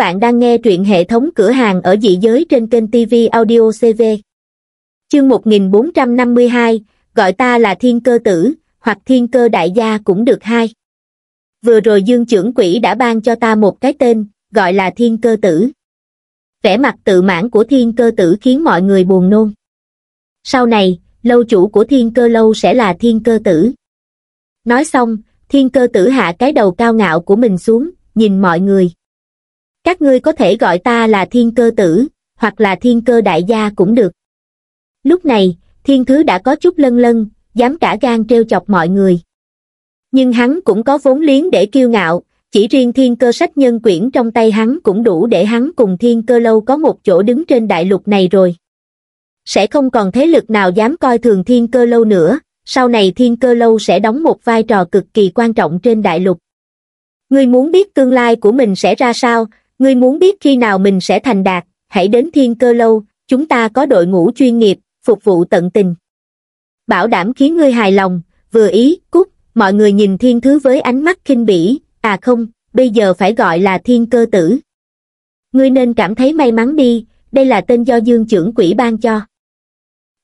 bạn đang nghe truyện hệ thống cửa hàng ở dị giới trên kênh TV Audio CV. Chương 1452, gọi ta là thiên cơ tử, hoặc thiên cơ đại gia cũng được hai. Vừa rồi Dương trưởng quỷ đã ban cho ta một cái tên, gọi là thiên cơ tử. Vẻ mặt tự mãn của thiên cơ tử khiến mọi người buồn nôn. Sau này, lâu chủ của thiên cơ lâu sẽ là thiên cơ tử. Nói xong, thiên cơ tử hạ cái đầu cao ngạo của mình xuống, nhìn mọi người các ngươi có thể gọi ta là thiên cơ tử hoặc là thiên cơ đại gia cũng được lúc này thiên thứ đã có chút lân lân dám cả gan treo chọc mọi người nhưng hắn cũng có vốn liếng để kiêu ngạo chỉ riêng thiên cơ sách nhân quyển trong tay hắn cũng đủ để hắn cùng thiên cơ lâu có một chỗ đứng trên đại lục này rồi sẽ không còn thế lực nào dám coi thường thiên cơ lâu nữa sau này thiên cơ lâu sẽ đóng một vai trò cực kỳ quan trọng trên đại lục ngươi muốn biết tương lai của mình sẽ ra sao ngươi muốn biết khi nào mình sẽ thành đạt hãy đến thiên cơ lâu chúng ta có đội ngũ chuyên nghiệp phục vụ tận tình bảo đảm khiến ngươi hài lòng vừa ý cúc mọi người nhìn thiên thứ với ánh mắt khinh bỉ à không bây giờ phải gọi là thiên cơ tử ngươi nên cảm thấy may mắn đi đây là tên do dương trưởng quỷ ban cho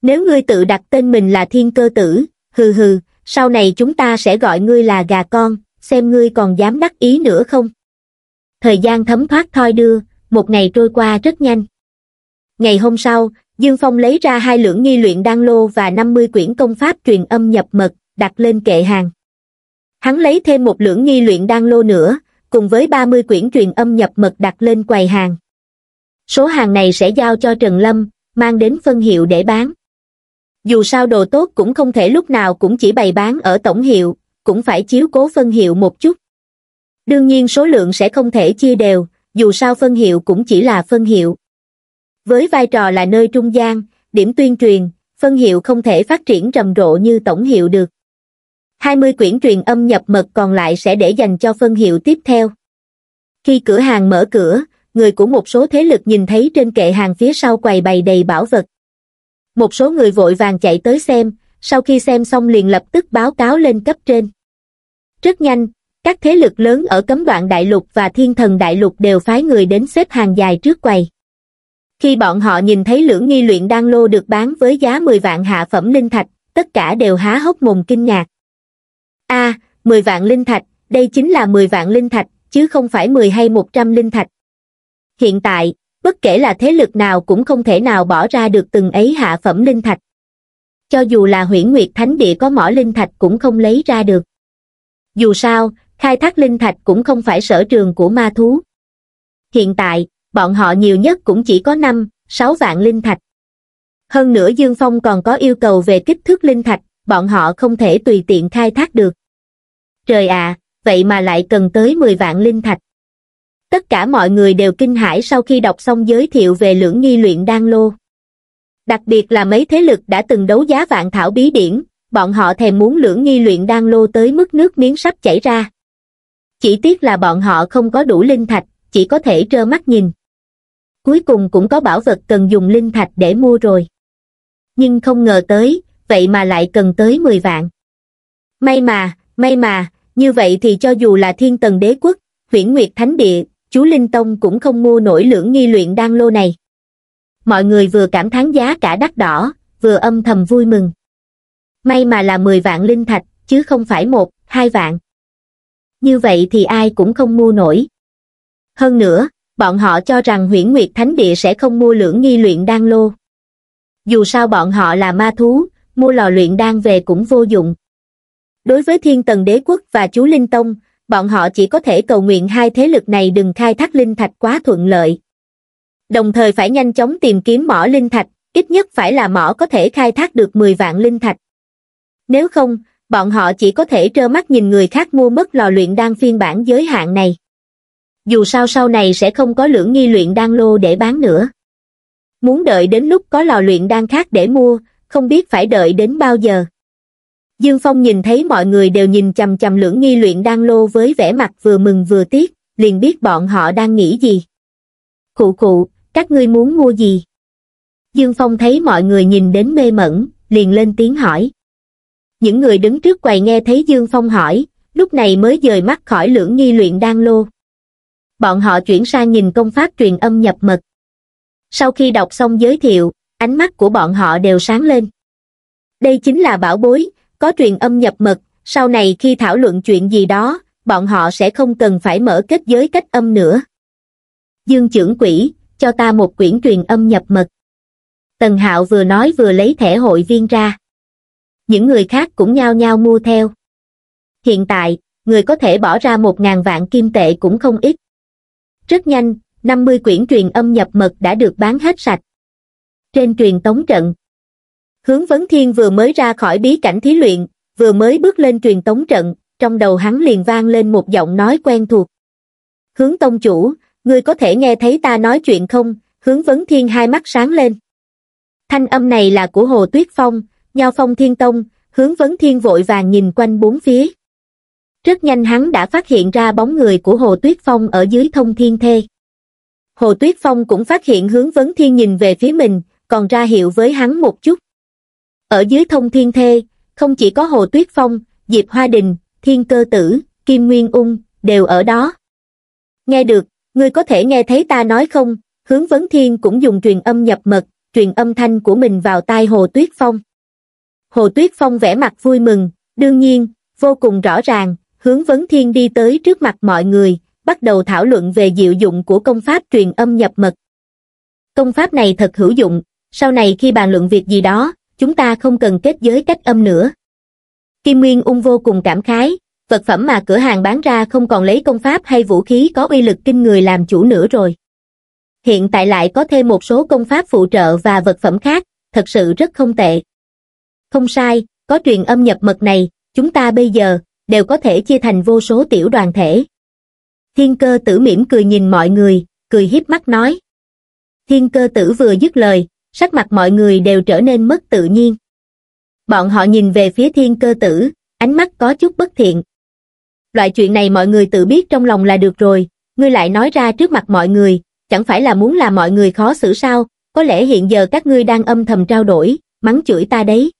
nếu ngươi tự đặt tên mình là thiên cơ tử hừ hừ sau này chúng ta sẽ gọi ngươi là gà con xem ngươi còn dám đắc ý nữa không thời gian thấm thoát thoi đưa một ngày trôi qua rất nhanh ngày hôm sau dương phong lấy ra hai lượng nghi luyện đan lô và năm mươi quyển công pháp truyền âm nhập mật đặt lên kệ hàng hắn lấy thêm một lượng nghi luyện đan lô nữa cùng với ba mươi quyển truyền âm nhập mật đặt lên quầy hàng số hàng này sẽ giao cho trần lâm mang đến phân hiệu để bán dù sao đồ tốt cũng không thể lúc nào cũng chỉ bày bán ở tổng hiệu cũng phải chiếu cố phân hiệu một chút đương nhiên số lượng sẽ không thể chia đều dù sao phân hiệu cũng chỉ là phân hiệu với vai trò là nơi trung gian điểm tuyên truyền phân hiệu không thể phát triển rầm rộ như tổng hiệu được 20 quyển truyền âm nhập mật còn lại sẽ để dành cho phân hiệu tiếp theo khi cửa hàng mở cửa người của một số thế lực nhìn thấy trên kệ hàng phía sau quầy bày đầy bảo vật một số người vội vàng chạy tới xem sau khi xem xong liền lập tức báo cáo lên cấp trên rất nhanh các thế lực lớn ở cấm đoạn đại lục và thiên thần đại lục đều phái người đến xếp hàng dài trước quầy. Khi bọn họ nhìn thấy lưỡng nghi luyện đan lô được bán với giá 10 vạn hạ phẩm linh thạch, tất cả đều há hốc mồm kinh ngạc. a à, 10 vạn linh thạch, đây chính là 10 vạn linh thạch, chứ không phải 10 hay 100 linh thạch. Hiện tại, bất kể là thế lực nào cũng không thể nào bỏ ra được từng ấy hạ phẩm linh thạch. Cho dù là huyển nguyệt thánh địa có mỏ linh thạch cũng không lấy ra được. Dù sao, khai thác linh thạch cũng không phải sở trường của ma thú. Hiện tại, bọn họ nhiều nhất cũng chỉ có 5, 6 vạn linh thạch. Hơn nữa Dương Phong còn có yêu cầu về kích thước linh thạch, bọn họ không thể tùy tiện khai thác được. Trời ạ, à, vậy mà lại cần tới 10 vạn linh thạch. Tất cả mọi người đều kinh hãi sau khi đọc xong giới thiệu về lưỡng nghi luyện đan lô. Đặc biệt là mấy thế lực đã từng đấu giá vạn thảo bí điển, bọn họ thèm muốn lưỡng nghi luyện đan lô tới mức nước miếng sắp chảy ra. Chỉ tiếc là bọn họ không có đủ linh thạch, chỉ có thể trơ mắt nhìn. Cuối cùng cũng có bảo vật cần dùng linh thạch để mua rồi. Nhưng không ngờ tới, vậy mà lại cần tới 10 vạn. May mà, may mà, như vậy thì cho dù là thiên tần đế quốc, huyển nguyệt thánh địa, chú Linh Tông cũng không mua nổi lưỡng nghi luyện đan lô này. Mọi người vừa cảm thán giá cả đắt đỏ, vừa âm thầm vui mừng. May mà là 10 vạn linh thạch, chứ không phải một, hai vạn như vậy thì ai cũng không mua nổi. Hơn nữa, bọn họ cho rằng huyễn nguyệt thánh địa sẽ không mua lưỡng nghi luyện đan lô. Dù sao bọn họ là ma thú, mua lò luyện đan về cũng vô dụng. Đối với thiên tần đế quốc và chú Linh Tông, bọn họ chỉ có thể cầu nguyện hai thế lực này đừng khai thác linh thạch quá thuận lợi. Đồng thời phải nhanh chóng tìm kiếm mỏ linh thạch, ít nhất phải là mỏ có thể khai thác được 10 vạn linh thạch. Nếu không, bọn họ chỉ có thể trơ mắt nhìn người khác mua mất lò luyện đan phiên bản giới hạn này. Dù sao sau này sẽ không có lưỡng nghi luyện đan lô để bán nữa. Muốn đợi đến lúc có lò luyện đan khác để mua, không biết phải đợi đến bao giờ. Dương Phong nhìn thấy mọi người đều nhìn chầm chầm lưỡng nghi luyện đan lô với vẻ mặt vừa mừng vừa tiếc, liền biết bọn họ đang nghĩ gì. Cụ cụ, các ngươi muốn mua gì? Dương Phong thấy mọi người nhìn đến mê mẩn, liền lên tiếng hỏi những người đứng trước quầy nghe thấy Dương Phong hỏi, lúc này mới rời mắt khỏi lưỡng nghi luyện đan lô. Bọn họ chuyển sang nhìn công pháp truyền âm nhập mật. Sau khi đọc xong giới thiệu, ánh mắt của bọn họ đều sáng lên. Đây chính là bảo bối, có truyền âm nhập mật, sau này khi thảo luận chuyện gì đó, bọn họ sẽ không cần phải mở kết giới cách âm nữa. Dương trưởng quỷ, cho ta một quyển truyền âm nhập mật. Tần Hạo vừa nói vừa lấy thẻ hội viên ra những người khác cũng nhao nhao mua theo. Hiện tại, người có thể bỏ ra một ngàn vạn kim tệ cũng không ít. Rất nhanh, 50 quyển truyền âm nhập mật đã được bán hết sạch. Trên truyền tống trận, hướng vấn thiên vừa mới ra khỏi bí cảnh thí luyện, vừa mới bước lên truyền tống trận, trong đầu hắn liền vang lên một giọng nói quen thuộc. Hướng tông chủ, ngươi có thể nghe thấy ta nói chuyện không? Hướng vấn thiên hai mắt sáng lên. Thanh âm này là của Hồ Tuyết Phong, Nho phong thiên tông, hướng vấn thiên vội vàng nhìn quanh bốn phía. Rất nhanh hắn đã phát hiện ra bóng người của Hồ Tuyết Phong ở dưới thông thiên thê. Hồ Tuyết Phong cũng phát hiện hướng vấn thiên nhìn về phía mình, còn ra hiệu với hắn một chút. Ở dưới thông thiên thê, không chỉ có Hồ Tuyết Phong, Diệp Hoa Đình, Thiên Cơ Tử, Kim Nguyên Ung, đều ở đó. Nghe được, ngươi có thể nghe thấy ta nói không? Hướng vấn thiên cũng dùng truyền âm nhập mật, truyền âm thanh của mình vào tai Hồ Tuyết Phong. Hồ Tuyết Phong vẽ mặt vui mừng, đương nhiên, vô cùng rõ ràng, hướng vấn thiên đi tới trước mặt mọi người, bắt đầu thảo luận về diệu dụng của công pháp truyền âm nhập mật. Công pháp này thật hữu dụng, sau này khi bàn luận việc gì đó, chúng ta không cần kết giới cách âm nữa. Kim Nguyên Ung vô cùng cảm khái, vật phẩm mà cửa hàng bán ra không còn lấy công pháp hay vũ khí có uy lực kinh người làm chủ nữa rồi. Hiện tại lại có thêm một số công pháp phụ trợ và vật phẩm khác, thật sự rất không tệ. Không sai, có truyền âm nhập mật này, chúng ta bây giờ đều có thể chia thành vô số tiểu đoàn thể. Thiên cơ tử mỉm cười nhìn mọi người, cười hiếp mắt nói. Thiên cơ tử vừa dứt lời, sắc mặt mọi người đều trở nên mất tự nhiên. Bọn họ nhìn về phía thiên cơ tử, ánh mắt có chút bất thiện. Loại chuyện này mọi người tự biết trong lòng là được rồi, ngươi lại nói ra trước mặt mọi người, chẳng phải là muốn làm mọi người khó xử sao, có lẽ hiện giờ các ngươi đang âm thầm trao đổi, mắng chửi ta đấy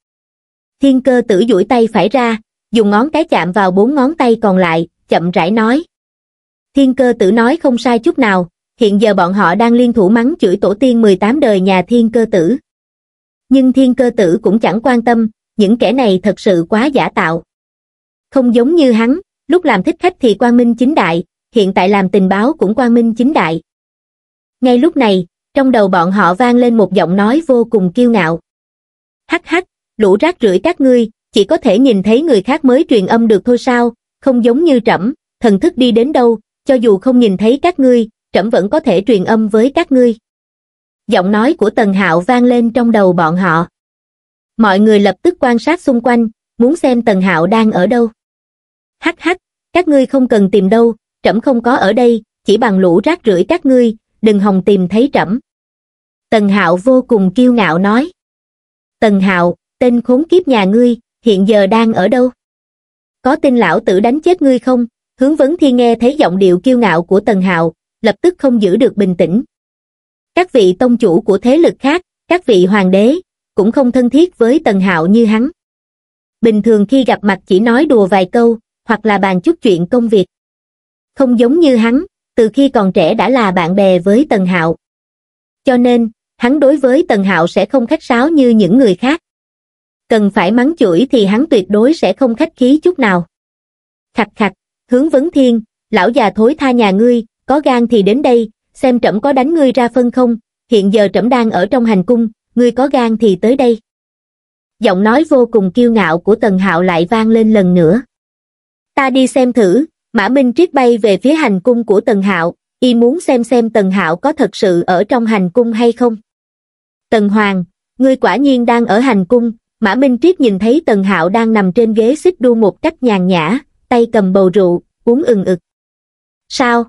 thiên cơ tử duỗi tay phải ra dùng ngón cái chạm vào bốn ngón tay còn lại chậm rãi nói thiên cơ tử nói không sai chút nào hiện giờ bọn họ đang liên thủ mắng chửi tổ tiên 18 đời nhà thiên cơ tử nhưng thiên cơ tử cũng chẳng quan tâm những kẻ này thật sự quá giả tạo không giống như hắn lúc làm thích khách thì quan minh chính đại hiện tại làm tình báo cũng quan minh chính đại ngay lúc này trong đầu bọn họ vang lên một giọng nói vô cùng kiêu ngạo hắc hắc lũ rác rưởi các ngươi, chỉ có thể nhìn thấy người khác mới truyền âm được thôi sao, không giống như trẫm, thần thức đi đến đâu, cho dù không nhìn thấy các ngươi, trẫm vẫn có thể truyền âm với các ngươi. Giọng nói của Tần Hạo vang lên trong đầu bọn họ. Mọi người lập tức quan sát xung quanh, muốn xem Tần Hạo đang ở đâu. Hắc hắc, các ngươi không cần tìm đâu, trẫm không có ở đây, chỉ bằng lũ rác rưởi các ngươi, đừng hòng tìm thấy trẫm. Tần Hạo vô cùng kiêu ngạo nói. Tần Hạo, tên khốn kiếp nhà ngươi hiện giờ đang ở đâu có tin lão tử đánh chết ngươi không hướng vấn thiên nghe thấy giọng điệu kiêu ngạo của tần hạo lập tức không giữ được bình tĩnh các vị tông chủ của thế lực khác các vị hoàng đế cũng không thân thiết với tần hạo như hắn bình thường khi gặp mặt chỉ nói đùa vài câu hoặc là bàn chút chuyện công việc không giống như hắn từ khi còn trẻ đã là bạn bè với tần hạo cho nên hắn đối với tần hạo sẽ không khách sáo như những người khác cần phải mắng chửi thì hắn tuyệt đối sẽ không khách khí chút nào. Khặt khặt, hướng vấn thiên, lão già thối tha nhà ngươi, có gan thì đến đây, xem trẫm có đánh ngươi ra phân không, hiện giờ trẫm đang ở trong hành cung, ngươi có gan thì tới đây. Giọng nói vô cùng kiêu ngạo của Tần Hạo lại vang lên lần nữa. Ta đi xem thử, Mã Minh triết bay về phía hành cung của Tần Hạo, y muốn xem xem Tần Hạo có thật sự ở trong hành cung hay không. Tần Hoàng, ngươi quả nhiên đang ở hành cung, Mã Minh Triết nhìn thấy Tần Hạo đang nằm trên ghế xích đu một cách nhàn nhã, tay cầm bầu rượu, uống ừng ực. Sao?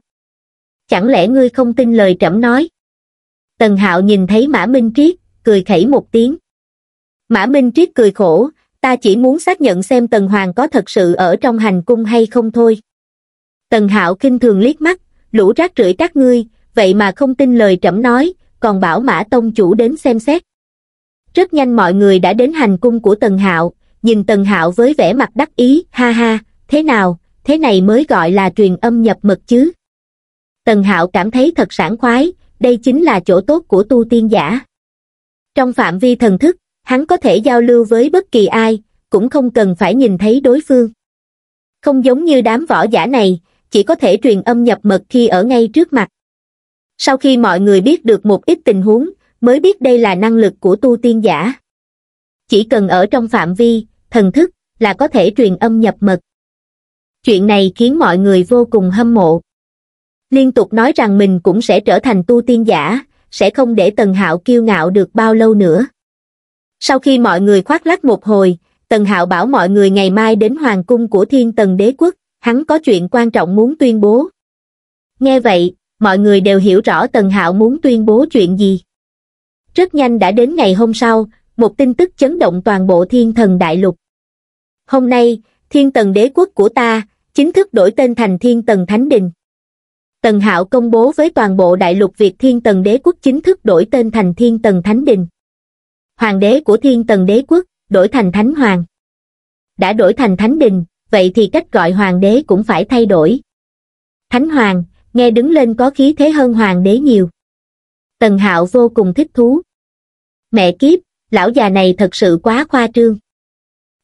Chẳng lẽ ngươi không tin lời trẫm nói? Tần Hạo nhìn thấy Mã Minh Triết, cười khẩy một tiếng. Mã Minh Triết cười khổ, ta chỉ muốn xác nhận xem Tần Hoàng có thật sự ở trong hành cung hay không thôi. Tần Hạo kinh thường liếc mắt, lũ rác rưởi các ngươi, vậy mà không tin lời trẫm nói, còn bảo Mã Tông chủ đến xem xét rất nhanh mọi người đã đến hành cung của tần hạo nhìn tần hạo với vẻ mặt đắc ý ha ha thế nào thế này mới gọi là truyền âm nhập mật chứ tần hạo cảm thấy thật sảng khoái đây chính là chỗ tốt của tu tiên giả trong phạm vi thần thức hắn có thể giao lưu với bất kỳ ai cũng không cần phải nhìn thấy đối phương không giống như đám võ giả này chỉ có thể truyền âm nhập mật khi ở ngay trước mặt sau khi mọi người biết được một ít tình huống mới biết đây là năng lực của tu tiên giả. Chỉ cần ở trong phạm vi, thần thức, là có thể truyền âm nhập mật. Chuyện này khiến mọi người vô cùng hâm mộ. Liên tục nói rằng mình cũng sẽ trở thành tu tiên giả, sẽ không để Tần Hạo kiêu ngạo được bao lâu nữa. Sau khi mọi người khoác lắc một hồi, Tần Hạo bảo mọi người ngày mai đến Hoàng cung của Thiên Tần Đế Quốc, hắn có chuyện quan trọng muốn tuyên bố. Nghe vậy, mọi người đều hiểu rõ Tần Hạo muốn tuyên bố chuyện gì. Rất nhanh đã đến ngày hôm sau, một tin tức chấn động toàn bộ thiên thần đại lục. Hôm nay, thiên tần đế quốc của ta, chính thức đổi tên thành thiên tần thánh đình. Tần Hạo công bố với toàn bộ đại lục Việt thiên tần đế quốc chính thức đổi tên thành thiên tần thánh đình. Hoàng đế của thiên tần đế quốc, đổi thành thánh hoàng. Đã đổi thành thánh đình, vậy thì cách gọi hoàng đế cũng phải thay đổi. Thánh hoàng, nghe đứng lên có khí thế hơn hoàng đế nhiều. Tần Hạo vô cùng thích thú. Mẹ kiếp, lão già này thật sự quá khoa trương.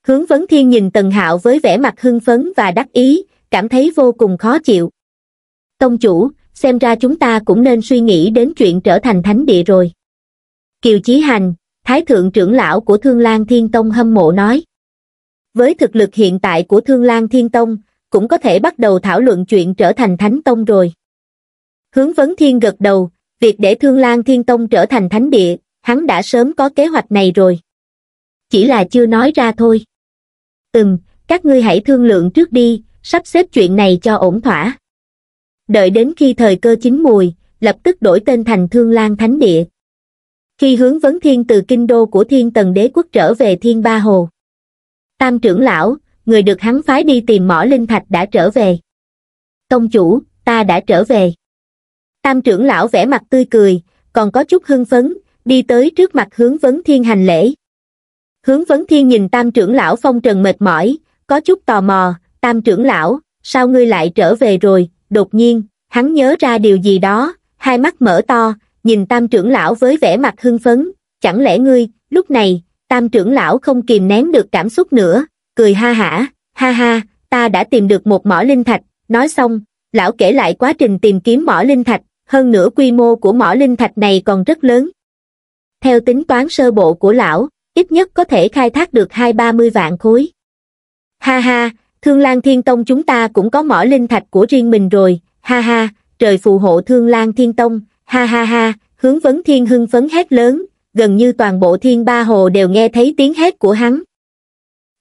Hướng vấn thiên nhìn Tần Hạo với vẻ mặt hưng phấn và đắc ý, cảm thấy vô cùng khó chịu. Tông chủ, xem ra chúng ta cũng nên suy nghĩ đến chuyện trở thành thánh địa rồi. Kiều Chí Hành, Thái Thượng trưởng lão của Thương Lan Thiên Tông hâm mộ nói. Với thực lực hiện tại của Thương Lan Thiên Tông, cũng có thể bắt đầu thảo luận chuyện trở thành Thánh Tông rồi. Hướng Vấn Thiên gật đầu, việc để Thương Lan Thiên Tông trở thành Thánh Địa hắn đã sớm có kế hoạch này rồi. Chỉ là chưa nói ra thôi. Ừm, các ngươi hãy thương lượng trước đi, sắp xếp chuyện này cho ổn thỏa. Đợi đến khi thời cơ chín mùi, lập tức đổi tên thành Thương Lan Thánh Địa. Khi hướng vấn thiên từ kinh đô của thiên tần đế quốc trở về thiên ba hồ. Tam trưởng lão, người được hắn phái đi tìm mỏ linh thạch đã trở về. Tông chủ, ta đã trở về. Tam trưởng lão vẻ mặt tươi cười, còn có chút hưng phấn, đi tới trước mặt hướng vấn thiên hành lễ hướng vấn thiên nhìn tam trưởng lão phong trần mệt mỏi có chút tò mò tam trưởng lão sao ngươi lại trở về rồi đột nhiên hắn nhớ ra điều gì đó hai mắt mở to nhìn tam trưởng lão với vẻ mặt hưng phấn chẳng lẽ ngươi lúc này tam trưởng lão không kìm nén được cảm xúc nữa cười ha hả ha ha ta đã tìm được một mỏ linh thạch nói xong lão kể lại quá trình tìm kiếm mỏ linh thạch hơn nữa quy mô của mỏ linh thạch này còn rất lớn theo tính toán sơ bộ của lão, ít nhất có thể khai thác được hai ba mươi vạn khối. Ha ha, Thương Lan Thiên Tông chúng ta cũng có mỏ linh thạch của riêng mình rồi, ha ha, trời phù hộ Thương Lan Thiên Tông, ha ha ha, hướng vấn thiên hưng phấn hét lớn, gần như toàn bộ thiên ba hồ đều nghe thấy tiếng hét của hắn.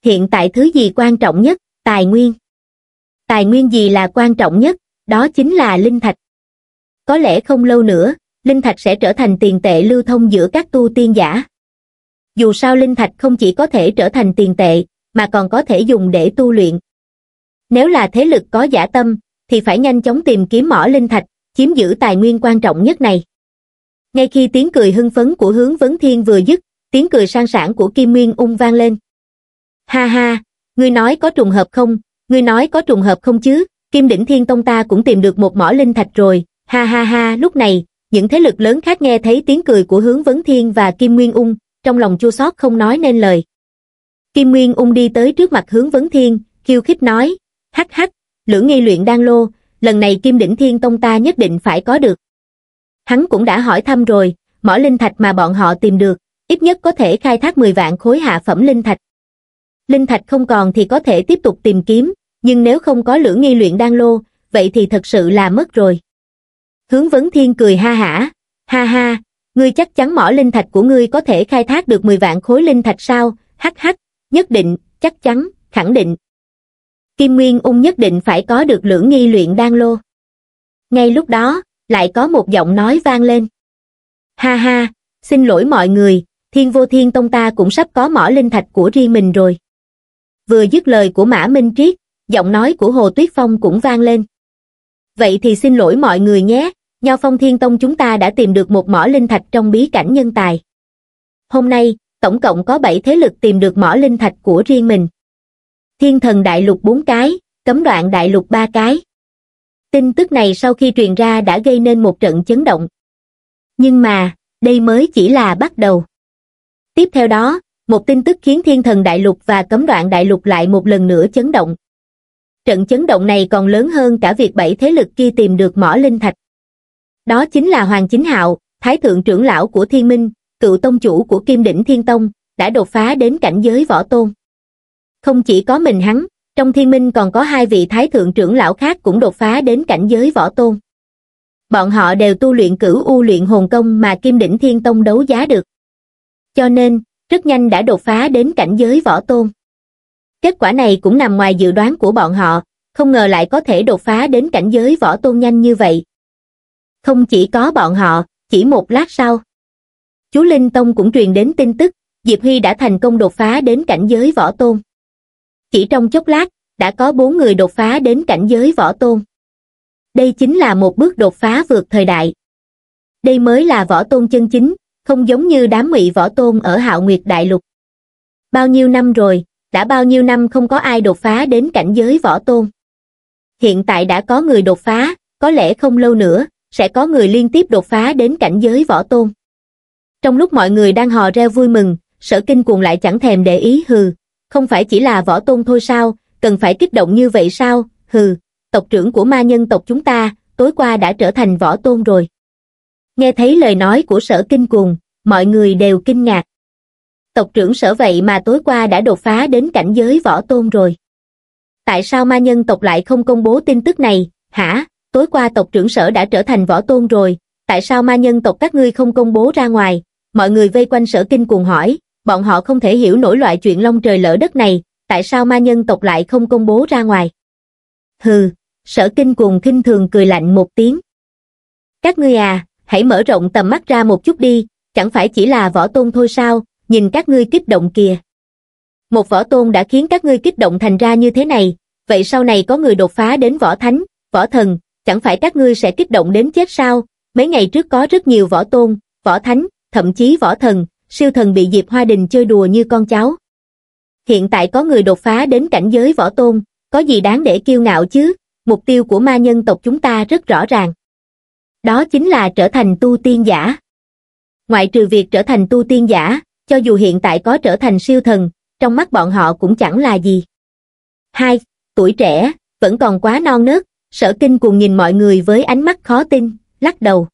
Hiện tại thứ gì quan trọng nhất, tài nguyên. Tài nguyên gì là quan trọng nhất, đó chính là linh thạch. Có lẽ không lâu nữa, linh thạch sẽ trở thành tiền tệ lưu thông giữa các tu tiên giả dù sao linh thạch không chỉ có thể trở thành tiền tệ mà còn có thể dùng để tu luyện nếu là thế lực có giả tâm thì phải nhanh chóng tìm kiếm mỏ linh thạch chiếm giữ tài nguyên quan trọng nhất này ngay khi tiếng cười hưng phấn của hướng vấn thiên vừa dứt tiếng cười sang sản của kim nguyên ung vang lên ha ha ngươi nói có trùng hợp không ngươi nói có trùng hợp không chứ kim đỉnh thiên tông ta cũng tìm được một mỏ linh thạch rồi ha ha ha lúc này những thế lực lớn khác nghe thấy tiếng cười của hướng vấn thiên và kim nguyên ung trong lòng chua xót không nói nên lời kim nguyên ung đi tới trước mặt hướng vấn thiên khiêu khích nói hắc hắc lưỡng nghi luyện đan lô lần này kim đỉnh thiên tông ta nhất định phải có được hắn cũng đã hỏi thăm rồi mỏ linh thạch mà bọn họ tìm được ít nhất có thể khai thác 10 vạn khối hạ phẩm linh thạch linh thạch không còn thì có thể tiếp tục tìm kiếm nhưng nếu không có lưỡng nghi luyện đan lô vậy thì thật sự là mất rồi hướng vấn thiên cười ha hả ha ha ngươi chắc chắn mỏ linh thạch của ngươi có thể khai thác được mười vạn khối linh thạch sao hắc hắc nhất định chắc chắn khẳng định kim nguyên ung nhất định phải có được lưỡng nghi luyện đan lô ngay lúc đó lại có một giọng nói vang lên ha ha xin lỗi mọi người thiên vô thiên tông ta cũng sắp có mỏ linh thạch của riêng mình rồi vừa dứt lời của mã minh triết giọng nói của hồ tuyết phong cũng vang lên Vậy thì xin lỗi mọi người nhé, Nho Phong Thiên Tông chúng ta đã tìm được một mỏ linh thạch trong bí cảnh nhân tài. Hôm nay, tổng cộng có 7 thế lực tìm được mỏ linh thạch của riêng mình. Thiên thần đại lục 4 cái, cấm đoạn đại lục 3 cái. Tin tức này sau khi truyền ra đã gây nên một trận chấn động. Nhưng mà, đây mới chỉ là bắt đầu. Tiếp theo đó, một tin tức khiến thiên thần đại lục và cấm đoạn đại lục lại một lần nữa chấn động trận chấn động này còn lớn hơn cả việc bảy thế lực kia tìm được mỏ linh thạch. Đó chính là Hoàng Chính Hạo, Thái Thượng trưởng lão của Thiên Minh, cựu tông chủ của Kim Đỉnh Thiên Tông, đã đột phá đến cảnh giới võ tôn. Không chỉ có mình hắn, trong Thiên Minh còn có hai vị Thái Thượng trưởng lão khác cũng đột phá đến cảnh giới võ tôn. Bọn họ đều tu luyện cửu u luyện hồn công mà Kim Đỉnh Thiên Tông đấu giá được. Cho nên, rất nhanh đã đột phá đến cảnh giới võ tôn. Kết quả này cũng nằm ngoài dự đoán của bọn họ, không ngờ lại có thể đột phá đến cảnh giới võ tôn nhanh như vậy. Không chỉ có bọn họ, chỉ một lát sau. Chú Linh Tông cũng truyền đến tin tức, Diệp Huy đã thành công đột phá đến cảnh giới võ tôn. Chỉ trong chốc lát, đã có bốn người đột phá đến cảnh giới võ tôn. Đây chính là một bước đột phá vượt thời đại. Đây mới là võ tôn chân chính, không giống như đám ngụy võ tôn ở hạo nguyệt đại lục. Bao nhiêu năm rồi, đã bao nhiêu năm không có ai đột phá đến cảnh giới võ tôn. Hiện tại đã có người đột phá, có lẽ không lâu nữa, sẽ có người liên tiếp đột phá đến cảnh giới võ tôn. Trong lúc mọi người đang hò reo vui mừng, sở kinh cuồng lại chẳng thèm để ý hừ, không phải chỉ là võ tôn thôi sao, cần phải kích động như vậy sao, hừ, tộc trưởng của ma nhân tộc chúng ta, tối qua đã trở thành võ tôn rồi. Nghe thấy lời nói của sở kinh cuồng, mọi người đều kinh ngạc tộc trưởng sở vậy mà tối qua đã đột phá đến cảnh giới võ tôn rồi. Tại sao ma nhân tộc lại không công bố tin tức này, hả? Tối qua tộc trưởng sở đã trở thành võ tôn rồi, tại sao ma nhân tộc các ngươi không công bố ra ngoài? Mọi người vây quanh sở kinh cuồng hỏi, bọn họ không thể hiểu nổi loại chuyện long trời lỡ đất này, tại sao ma nhân tộc lại không công bố ra ngoài? Hừ, sở kinh cuồng kinh thường cười lạnh một tiếng. Các ngươi à, hãy mở rộng tầm mắt ra một chút đi, chẳng phải chỉ là võ tôn thôi sao, nhìn các ngươi kích động kìa. Một võ tôn đã khiến các ngươi kích động thành ra như thế này, vậy sau này có người đột phá đến võ thánh, võ thần, chẳng phải các ngươi sẽ kích động đến chết sao? Mấy ngày trước có rất nhiều võ tôn, võ thánh, thậm chí võ thần, siêu thần bị Diệp Hoa Đình chơi đùa như con cháu. Hiện tại có người đột phá đến cảnh giới võ tôn, có gì đáng để kiêu ngạo chứ? Mục tiêu của ma nhân tộc chúng ta rất rõ ràng. Đó chính là trở thành tu tiên giả. Ngoại trừ việc trở thành tu tiên giả, cho dù hiện tại có trở thành siêu thần, trong mắt bọn họ cũng chẳng là gì. Hai, Tuổi trẻ, vẫn còn quá non nớt, sở kinh cùng nhìn mọi người với ánh mắt khó tin, lắc đầu.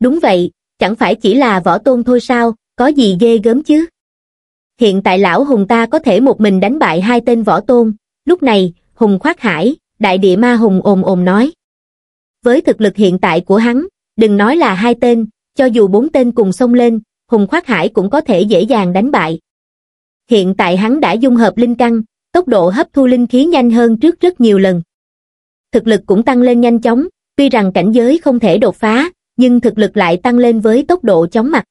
Đúng vậy, chẳng phải chỉ là võ tôn thôi sao, có gì ghê gớm chứ. Hiện tại lão Hùng ta có thể một mình đánh bại hai tên võ tôn, lúc này, Hùng khoát hải, đại địa ma Hùng ồm ồm nói. Với thực lực hiện tại của hắn, đừng nói là hai tên, cho dù bốn tên cùng xông lên, Hùng Khoác Hải cũng có thể dễ dàng đánh bại. Hiện tại hắn đã dung hợp linh căn, tốc độ hấp thu linh khí nhanh hơn trước rất nhiều lần. Thực lực cũng tăng lên nhanh chóng, tuy rằng cảnh giới không thể đột phá, nhưng thực lực lại tăng lên với tốc độ chóng mặt.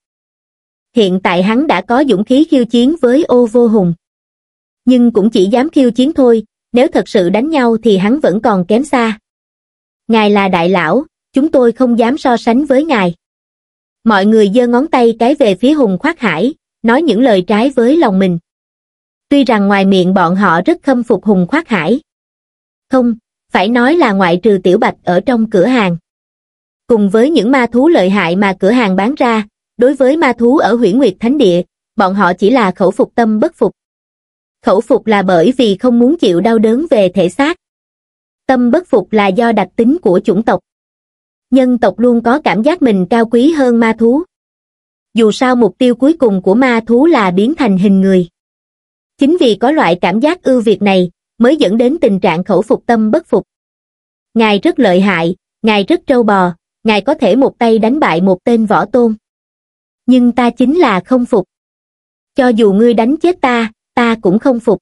Hiện tại hắn đã có dũng khí khiêu chiến với ô vô hùng. Nhưng cũng chỉ dám khiêu chiến thôi, nếu thật sự đánh nhau thì hắn vẫn còn kém xa. Ngài là đại lão, chúng tôi không dám so sánh với ngài mọi người giơ ngón tay cái về phía hùng khoác hải nói những lời trái với lòng mình tuy rằng ngoài miệng bọn họ rất khâm phục hùng khoác hải không phải nói là ngoại trừ tiểu bạch ở trong cửa hàng cùng với những ma thú lợi hại mà cửa hàng bán ra đối với ma thú ở huyễn nguyệt thánh địa bọn họ chỉ là khẩu phục tâm bất phục khẩu phục là bởi vì không muốn chịu đau đớn về thể xác tâm bất phục là do đặc tính của chủng tộc nhân tộc luôn có cảm giác mình cao quý hơn ma thú dù sao mục tiêu cuối cùng của ma thú là biến thành hình người chính vì có loại cảm giác ưu việt này mới dẫn đến tình trạng khẩu phục tâm bất phục ngài rất lợi hại ngài rất trâu bò ngài có thể một tay đánh bại một tên võ tôn nhưng ta chính là không phục cho dù ngươi đánh chết ta ta cũng không phục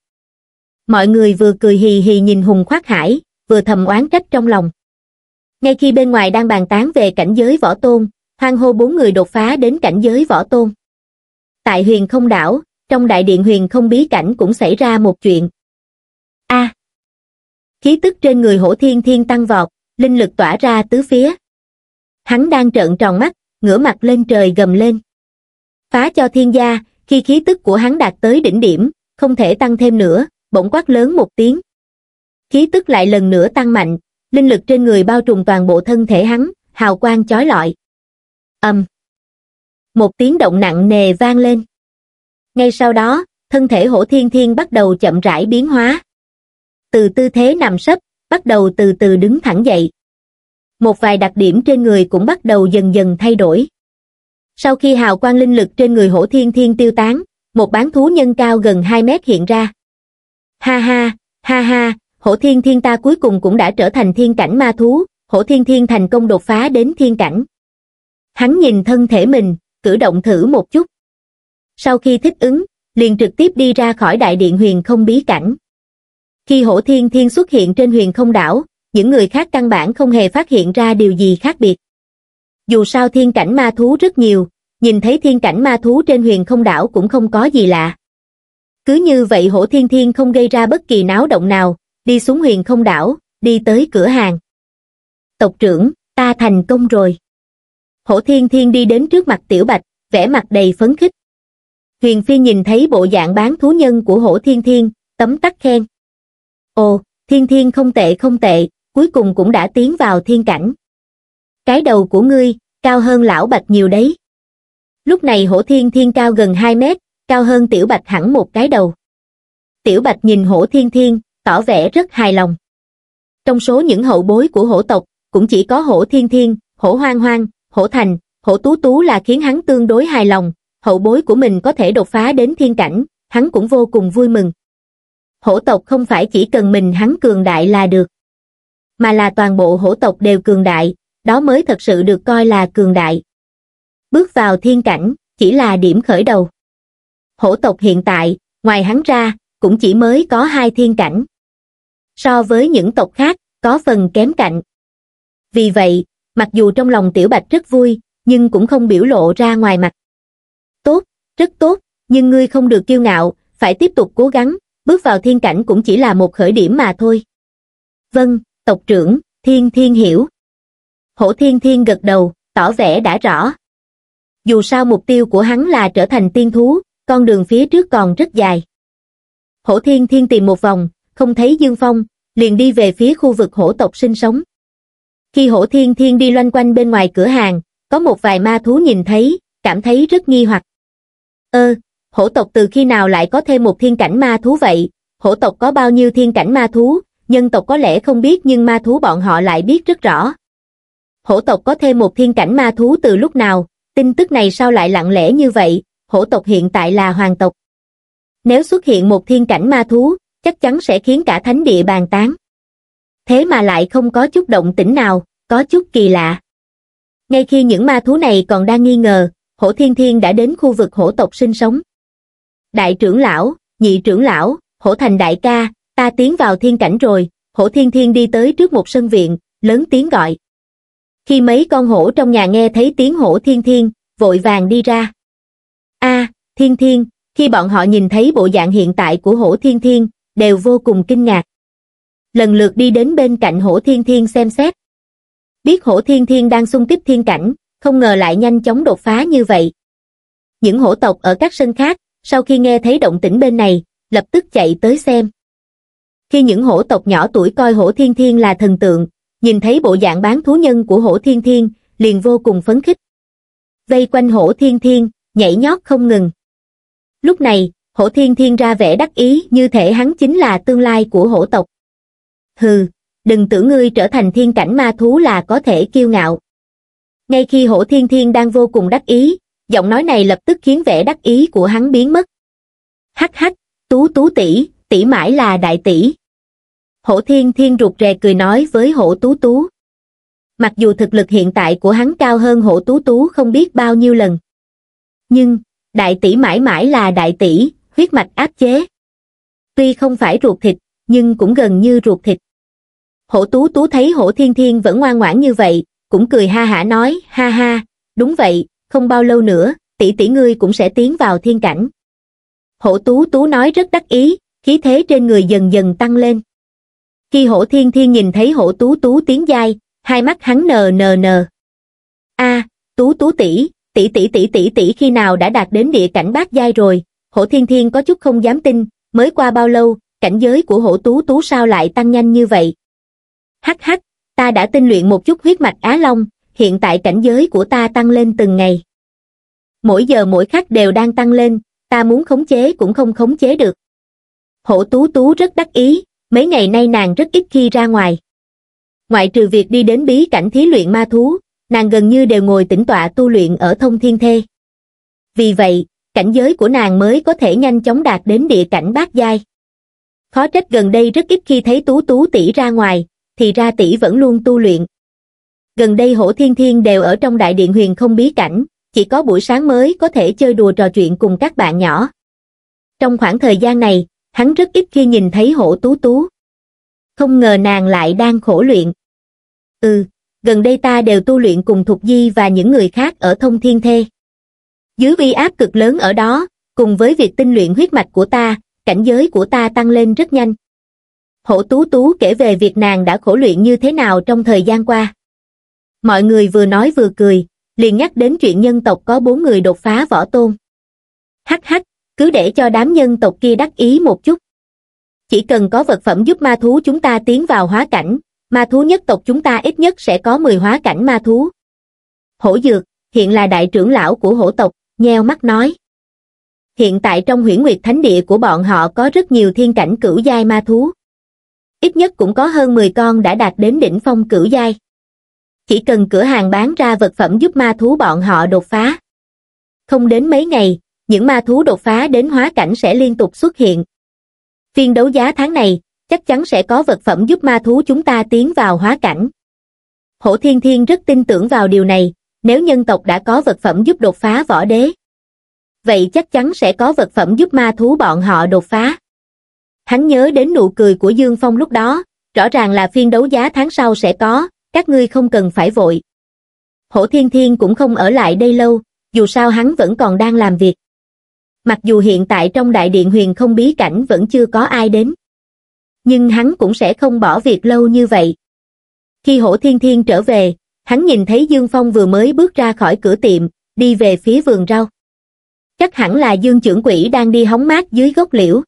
mọi người vừa cười hì hì nhìn hùng khoác hải vừa thầm oán trách trong lòng ngay khi bên ngoài đang bàn tán về cảnh giới võ tôn hoang hô bốn người đột phá đến cảnh giới võ tôn tại huyền không đảo trong đại điện huyền không bí cảnh cũng xảy ra một chuyện a khí tức trên người hổ thiên thiên tăng vọt linh lực tỏa ra tứ phía hắn đang trợn tròn mắt ngửa mặt lên trời gầm lên phá cho thiên gia khi khí tức của hắn đạt tới đỉnh điểm không thể tăng thêm nữa bỗng quát lớn một tiếng khí tức lại lần nữa tăng mạnh linh lực trên người bao trùm toàn bộ thân thể hắn hào quang chói lọi ầm một tiếng động nặng nề vang lên ngay sau đó thân thể hổ thiên thiên bắt đầu chậm rãi biến hóa từ tư thế nằm sấp bắt đầu từ từ đứng thẳng dậy một vài đặc điểm trên người cũng bắt đầu dần dần thay đổi sau khi hào quang linh lực trên người hổ thiên thiên tiêu tán một bán thú nhân cao gần 2 mét hiện ra ha ha ha ha hổ thiên thiên ta cuối cùng cũng đã trở thành thiên cảnh ma thú, hổ thiên thiên thành công đột phá đến thiên cảnh. Hắn nhìn thân thể mình, cử động thử một chút. Sau khi thích ứng, liền trực tiếp đi ra khỏi đại điện huyền không bí cảnh. Khi hổ thiên thiên xuất hiện trên huyền không đảo, những người khác căn bản không hề phát hiện ra điều gì khác biệt. Dù sao thiên cảnh ma thú rất nhiều, nhìn thấy thiên cảnh ma thú trên huyền không đảo cũng không có gì lạ. Cứ như vậy hổ thiên thiên không gây ra bất kỳ náo động nào, đi xuống huyền không đảo, đi tới cửa hàng. Tộc trưởng, ta thành công rồi. Hổ thiên thiên đi đến trước mặt tiểu bạch, vẻ mặt đầy phấn khích. Huyền phi nhìn thấy bộ dạng bán thú nhân của hổ thiên thiên, tấm tắc khen. Ồ, thiên thiên không tệ không tệ, cuối cùng cũng đã tiến vào thiên cảnh. Cái đầu của ngươi, cao hơn lão bạch nhiều đấy. Lúc này hổ thiên thiên cao gần 2 mét, cao hơn tiểu bạch hẳn một cái đầu. Tiểu bạch nhìn hổ thiên thiên, tỏ vẻ rất hài lòng. Trong số những hậu bối của hổ tộc, cũng chỉ có hổ thiên thiên, hổ hoang hoang, hổ thành, hổ tú tú là khiến hắn tương đối hài lòng, hậu bối của mình có thể đột phá đến thiên cảnh, hắn cũng vô cùng vui mừng. Hổ tộc không phải chỉ cần mình hắn cường đại là được, mà là toàn bộ hổ tộc đều cường đại, đó mới thật sự được coi là cường đại. Bước vào thiên cảnh, chỉ là điểm khởi đầu. Hổ tộc hiện tại, ngoài hắn ra, cũng chỉ mới có hai thiên cảnh so với những tộc khác có phần kém cạnh vì vậy mặc dù trong lòng tiểu bạch rất vui nhưng cũng không biểu lộ ra ngoài mặt tốt rất tốt nhưng ngươi không được kiêu ngạo phải tiếp tục cố gắng bước vào thiên cảnh cũng chỉ là một khởi điểm mà thôi vâng tộc trưởng thiên thiên hiểu hổ thiên thiên gật đầu tỏ vẻ đã rõ dù sao mục tiêu của hắn là trở thành tiên thú con đường phía trước còn rất dài hổ thiên thiên tìm một vòng không thấy Dương Phong, liền đi về phía khu vực hổ tộc sinh sống. Khi hổ thiên thiên đi loanh quanh bên ngoài cửa hàng, có một vài ma thú nhìn thấy, cảm thấy rất nghi hoặc. Ơ, hổ tộc từ khi nào lại có thêm một thiên cảnh ma thú vậy? Hổ tộc có bao nhiêu thiên cảnh ma thú, nhân tộc có lẽ không biết nhưng ma thú bọn họ lại biết rất rõ. Hổ tộc có thêm một thiên cảnh ma thú từ lúc nào, tin tức này sao lại lặng lẽ như vậy, hổ tộc hiện tại là hoàng tộc. Nếu xuất hiện một thiên cảnh ma thú, chắc chắn sẽ khiến cả thánh địa bàn tán. Thế mà lại không có chút động tĩnh nào, có chút kỳ lạ. Ngay khi những ma thú này còn đang nghi ngờ, hổ thiên thiên đã đến khu vực hổ tộc sinh sống. Đại trưởng lão, nhị trưởng lão, hổ thành đại ca, ta tiến vào thiên cảnh rồi, hổ thiên thiên đi tới trước một sân viện, lớn tiếng gọi. Khi mấy con hổ trong nhà nghe thấy tiếng hổ thiên thiên, vội vàng đi ra. a thiên thiên, khi bọn họ nhìn thấy bộ dạng hiện tại của hổ thiên thiên, đều vô cùng kinh ngạc. Lần lượt đi đến bên cạnh hổ thiên thiên xem xét. Biết hổ thiên thiên đang sung tiếp thiên cảnh, không ngờ lại nhanh chóng đột phá như vậy. Những hổ tộc ở các sân khác, sau khi nghe thấy động tĩnh bên này, lập tức chạy tới xem. Khi những hổ tộc nhỏ tuổi coi hổ thiên thiên là thần tượng, nhìn thấy bộ dạng bán thú nhân của hổ thiên thiên, liền vô cùng phấn khích. Vây quanh hổ thiên thiên, nhảy nhót không ngừng. Lúc này, hổ thiên thiên ra vẻ đắc ý như thể hắn chính là tương lai của hổ tộc. Hừ, đừng tưởng ngươi trở thành thiên cảnh ma thú là có thể kiêu ngạo. Ngay khi hổ thiên thiên đang vô cùng đắc ý, giọng nói này lập tức khiến vẻ đắc ý của hắn biến mất. Hắc hắc, tú tú tỷ, tỷ mãi là đại tỷ. Hổ thiên thiên rụt rè cười nói với hổ tú tú. Mặc dù thực lực hiện tại của hắn cao hơn hổ tú tú không biết bao nhiêu lần. Nhưng, đại tỷ mãi mãi là đại tỷ, huyết mạch áp chế. Tuy không phải ruột thịt, nhưng cũng gần như ruột thịt. Hổ tú tú thấy hổ thiên thiên vẫn ngoan ngoãn như vậy, cũng cười ha hả nói, ha ha, đúng vậy, không bao lâu nữa, tỷ tỷ ngươi cũng sẽ tiến vào thiên cảnh. Hổ tú tú nói rất đắc ý, khí thế trên người dần dần tăng lên. Khi hổ thiên thiên nhìn thấy hổ tú tú tiến dai, hai mắt hắn nờ nờ nờ. a tú tú tỷ tỷ tỷ tỷ tỷ tỷ khi nào đã đạt đến địa cảnh bát giai rồi, Hổ Thiên Thiên có chút không dám tin, mới qua bao lâu, cảnh giới của hổ tú tú sao lại tăng nhanh như vậy. Hắc hắc, ta đã tinh luyện một chút huyết mạch Á Long, hiện tại cảnh giới của ta tăng lên từng ngày. Mỗi giờ mỗi khắc đều đang tăng lên, ta muốn khống chế cũng không khống chế được. Hổ tú tú rất đắc ý, mấy ngày nay nàng rất ít khi ra ngoài. Ngoại trừ việc đi đến bí cảnh thí luyện ma thú, nàng gần như đều ngồi tĩnh tọa tu luyện ở thông thiên thê. Vì vậy, cảnh giới của nàng mới có thể nhanh chóng đạt đến địa cảnh bát giai khó trách gần đây rất ít khi thấy tú tú tỷ ra ngoài thì ra tỷ vẫn luôn tu luyện gần đây hổ thiên thiên đều ở trong đại điện huyền không bí cảnh chỉ có buổi sáng mới có thể chơi đùa trò chuyện cùng các bạn nhỏ trong khoảng thời gian này hắn rất ít khi nhìn thấy hổ tú tú không ngờ nàng lại đang khổ luyện ừ gần đây ta đều tu luyện cùng thục di và những người khác ở thông thiên thê dưới uy áp cực lớn ở đó cùng với việc tinh luyện huyết mạch của ta cảnh giới của ta tăng lên rất nhanh hổ tú tú kể về việc nàng đã khổ luyện như thế nào trong thời gian qua mọi người vừa nói vừa cười liền nhắc đến chuyện nhân tộc có bốn người đột phá võ tôn hắc hắc cứ để cho đám nhân tộc kia đắc ý một chút chỉ cần có vật phẩm giúp ma thú chúng ta tiến vào hóa cảnh ma thú nhất tộc chúng ta ít nhất sẽ có mười hóa cảnh ma thú hổ dược hiện là đại trưởng lão của hổ tộc nheo mắt nói. Hiện tại trong huyển nguyệt thánh địa của bọn họ có rất nhiều thiên cảnh cửu giai ma thú. Ít nhất cũng có hơn 10 con đã đạt đến đỉnh phong cửu giai. Chỉ cần cửa hàng bán ra vật phẩm giúp ma thú bọn họ đột phá. Không đến mấy ngày, những ma thú đột phá đến hóa cảnh sẽ liên tục xuất hiện. Phiên đấu giá tháng này, chắc chắn sẽ có vật phẩm giúp ma thú chúng ta tiến vào hóa cảnh. Hổ Thiên Thiên rất tin tưởng vào điều này, nếu nhân tộc đã có vật phẩm giúp đột phá võ đế vậy chắc chắn sẽ có vật phẩm giúp ma thú bọn họ đột phá hắn nhớ đến nụ cười của dương phong lúc đó rõ ràng là phiên đấu giá tháng sau sẽ có các ngươi không cần phải vội hổ thiên thiên cũng không ở lại đây lâu dù sao hắn vẫn còn đang làm việc mặc dù hiện tại trong đại điện huyền không bí cảnh vẫn chưa có ai đến nhưng hắn cũng sẽ không bỏ việc lâu như vậy khi hổ thiên thiên trở về hắn nhìn thấy Dương Phong vừa mới bước ra khỏi cửa tiệm, đi về phía vườn rau. Chắc hẳn là Dương trưởng quỷ đang đi hóng mát dưới gốc liễu.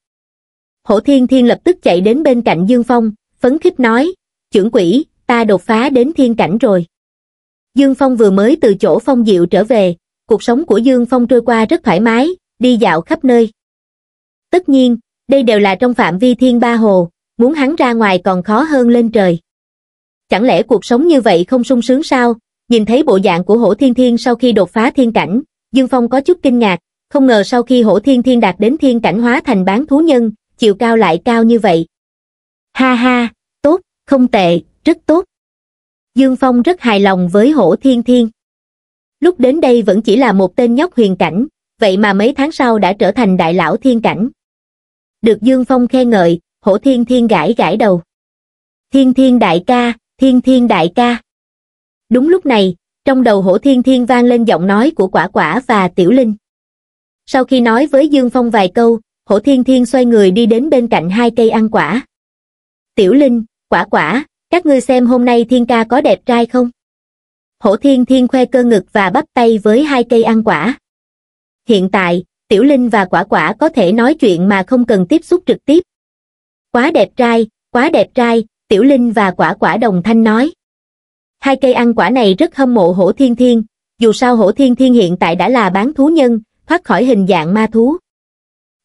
Hổ Thiên Thiên lập tức chạy đến bên cạnh Dương Phong, phấn khích nói, trưởng quỷ, ta đột phá đến thiên cảnh rồi. Dương Phong vừa mới từ chỗ Phong Diệu trở về, cuộc sống của Dương Phong trôi qua rất thoải mái, đi dạo khắp nơi. Tất nhiên, đây đều là trong phạm vi thiên ba hồ, muốn hắn ra ngoài còn khó hơn lên trời chẳng lẽ cuộc sống như vậy không sung sướng sao? Nhìn thấy bộ dạng của Hổ Thiên Thiên sau khi đột phá thiên cảnh, Dương Phong có chút kinh ngạc, không ngờ sau khi Hổ Thiên Thiên đạt đến thiên cảnh hóa thành bán thú nhân, chiều cao lại cao như vậy. Ha ha, tốt, không tệ, rất tốt. Dương Phong rất hài lòng với Hổ Thiên Thiên. Lúc đến đây vẫn chỉ là một tên nhóc huyền cảnh, vậy mà mấy tháng sau đã trở thành đại lão thiên cảnh. Được Dương Phong khen ngợi, Hổ Thiên Thiên gãi gãi đầu. Thiên Thiên đại ca, thiên thiên đại ca. Đúng lúc này, trong đầu hổ thiên thiên vang lên giọng nói của quả quả và tiểu linh. Sau khi nói với Dương Phong vài câu, hổ thiên thiên xoay người đi đến bên cạnh hai cây ăn quả. Tiểu linh, quả quả, các ngươi xem hôm nay thiên ca có đẹp trai không? Hổ thiên thiên khoe cơ ngực và bắt tay với hai cây ăn quả. Hiện tại, tiểu linh và quả quả có thể nói chuyện mà không cần tiếp xúc trực tiếp. Quá đẹp trai, quá đẹp trai, Tiểu Linh và quả quả đồng thanh nói. Hai cây ăn quả này rất hâm mộ hổ thiên thiên, dù sao hổ thiên thiên hiện tại đã là bán thú nhân, thoát khỏi hình dạng ma thú.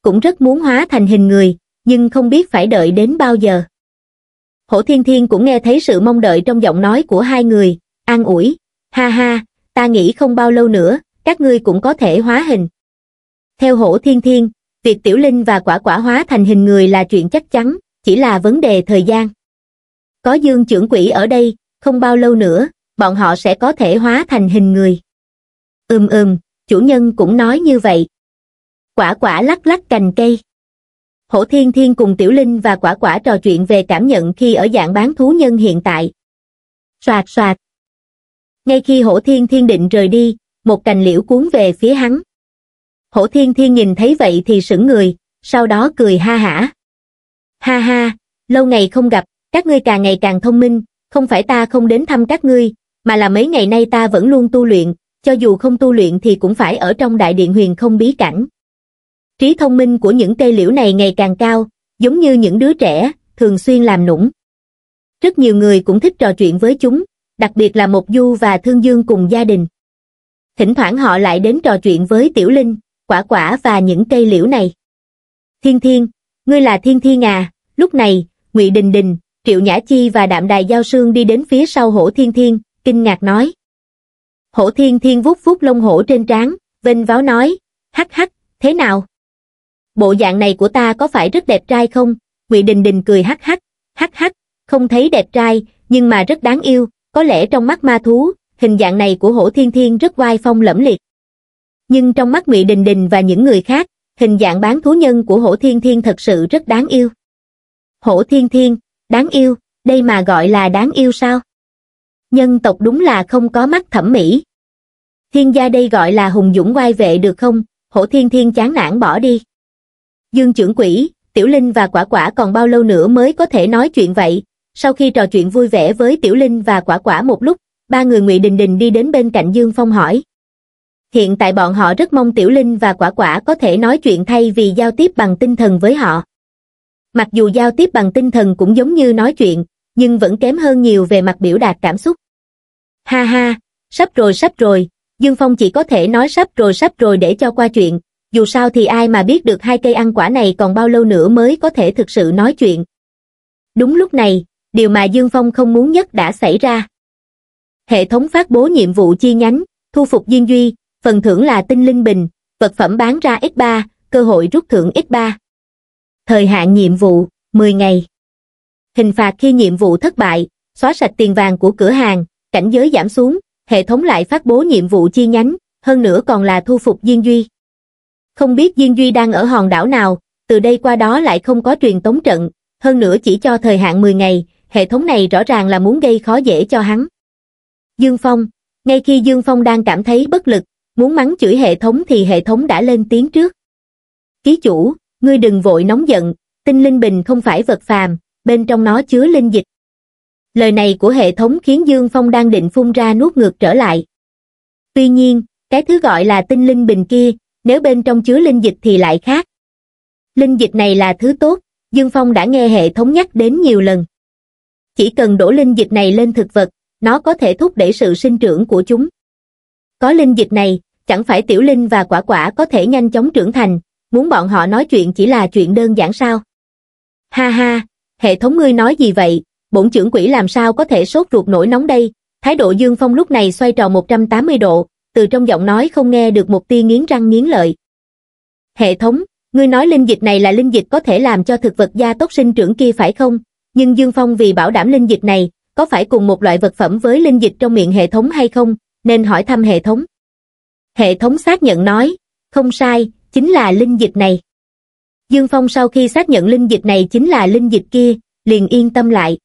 Cũng rất muốn hóa thành hình người, nhưng không biết phải đợi đến bao giờ. Hổ thiên thiên cũng nghe thấy sự mong đợi trong giọng nói của hai người, an ủi, ha ha, ta nghĩ không bao lâu nữa, các ngươi cũng có thể hóa hình. Theo hổ thiên thiên, việc tiểu linh và quả quả hóa thành hình người là chuyện chắc chắn, chỉ là vấn đề thời gian. Có dương trưởng quỷ ở đây, không bao lâu nữa, bọn họ sẽ có thể hóa thành hình người. Ừm ừm, chủ nhân cũng nói như vậy. Quả quả lắc lắc cành cây. Hổ Thiên Thiên cùng Tiểu Linh và Quả Quả trò chuyện về cảm nhận khi ở dạng bán thú nhân hiện tại. Soạt soạt. Ngay khi Hổ Thiên Thiên định rời đi, một cành liễu cuốn về phía hắn. Hổ Thiên Thiên nhìn thấy vậy thì sững người, sau đó cười ha hả. Ha ha, lâu ngày không gặp, các ngươi càng ngày càng thông minh, không phải ta không đến thăm các ngươi, mà là mấy ngày nay ta vẫn luôn tu luyện, cho dù không tu luyện thì cũng phải ở trong đại điện huyền không bí cảnh. Trí thông minh của những cây liễu này ngày càng cao, giống như những đứa trẻ, thường xuyên làm nũng. Rất nhiều người cũng thích trò chuyện với chúng, đặc biệt là Mộc Du và Thương Dương cùng gia đình. Thỉnh thoảng họ lại đến trò chuyện với Tiểu Linh, Quả Quả và những cây liễu này. Thiên Thiên, ngươi là Thiên Thiên à, lúc này, ngụy Đình Đình, Triệu Nhã Chi và Đạm Đài Giao Sương đi đến phía sau hổ thiên thiên, kinh ngạc nói. Hổ thiên thiên vuốt vuốt lông hổ trên trán, vênh váo nói, hắc hắc, thế nào? Bộ dạng này của ta có phải rất đẹp trai không? Ngụy Đình Đình cười hắc hắc, hắc hắc, không thấy đẹp trai, nhưng mà rất đáng yêu, có lẽ trong mắt ma thú, hình dạng này của hổ thiên thiên rất oai phong lẫm liệt. Nhưng trong mắt Ngụy Đình Đình và những người khác, hình dạng bán thú nhân của hổ thiên thiên thật sự rất đáng yêu. Hổ thiên thiên, Đáng yêu, đây mà gọi là đáng yêu sao? Nhân tộc đúng là không có mắt thẩm mỹ. Thiên gia đây gọi là hùng dũng oai vệ được không? Hổ thiên thiên chán nản bỏ đi. Dương trưởng quỷ, Tiểu Linh và Quả Quả còn bao lâu nữa mới có thể nói chuyện vậy? Sau khi trò chuyện vui vẻ với Tiểu Linh và Quả Quả một lúc, ba người Ngụy Đình Đình đi đến bên cạnh Dương Phong hỏi. Hiện tại bọn họ rất mong Tiểu Linh và Quả Quả có thể nói chuyện thay vì giao tiếp bằng tinh thần với họ mặc dù giao tiếp bằng tinh thần cũng giống như nói chuyện nhưng vẫn kém hơn nhiều về mặt biểu đạt cảm xúc ha ha sắp rồi sắp rồi dương phong chỉ có thể nói sắp rồi sắp rồi để cho qua chuyện dù sao thì ai mà biết được hai cây ăn quả này còn bao lâu nữa mới có thể thực sự nói chuyện đúng lúc này điều mà dương phong không muốn nhất đã xảy ra hệ thống phát bố nhiệm vụ chi nhánh thu phục diên duy phần thưởng là tinh linh bình vật phẩm bán ra x 3 cơ hội rút thưởng x 3 Thời hạn nhiệm vụ, 10 ngày. Hình phạt khi nhiệm vụ thất bại, xóa sạch tiền vàng của cửa hàng, cảnh giới giảm xuống, hệ thống lại phát bố nhiệm vụ chi nhánh, hơn nữa còn là thu phục Diên Duy. Không biết Diên Duy đang ở hòn đảo nào, từ đây qua đó lại không có truyền tống trận, hơn nữa chỉ cho thời hạn 10 ngày, hệ thống này rõ ràng là muốn gây khó dễ cho hắn. Dương Phong Ngay khi Dương Phong đang cảm thấy bất lực, muốn mắng chửi hệ thống thì hệ thống đã lên tiếng trước. Ký chủ, ngươi đừng vội nóng giận, tinh linh bình không phải vật phàm, bên trong nó chứa linh dịch. Lời này của hệ thống khiến Dương Phong đang định phun ra nuốt ngược trở lại. Tuy nhiên, cái thứ gọi là tinh linh bình kia, nếu bên trong chứa linh dịch thì lại khác. Linh dịch này là thứ tốt, Dương Phong đã nghe hệ thống nhắc đến nhiều lần. Chỉ cần đổ linh dịch này lên thực vật, nó có thể thúc đẩy sự sinh trưởng của chúng. Có linh dịch này, chẳng phải tiểu linh và quả quả có thể nhanh chóng trưởng thành, muốn bọn họ nói chuyện chỉ là chuyện đơn giản sao? Ha ha, hệ thống ngươi nói gì vậy, bổn trưởng quỷ làm sao có thể sốt ruột nổi nóng đây? Thái độ Dương Phong lúc này xoay tròn 180 độ, từ trong giọng nói không nghe được một tia nghiến răng nghiến lợi. Hệ thống, ngươi nói linh dịch này là linh dịch có thể làm cho thực vật gia tốc sinh trưởng kia phải không? Nhưng Dương Phong vì bảo đảm linh dịch này, có phải cùng một loại vật phẩm với linh dịch trong miệng hệ thống hay không, nên hỏi thăm hệ thống. Hệ thống xác nhận nói, không sai, chính là linh dịch này. Dương Phong sau khi xác nhận linh dịch này chính là linh dịch kia, liền yên tâm lại.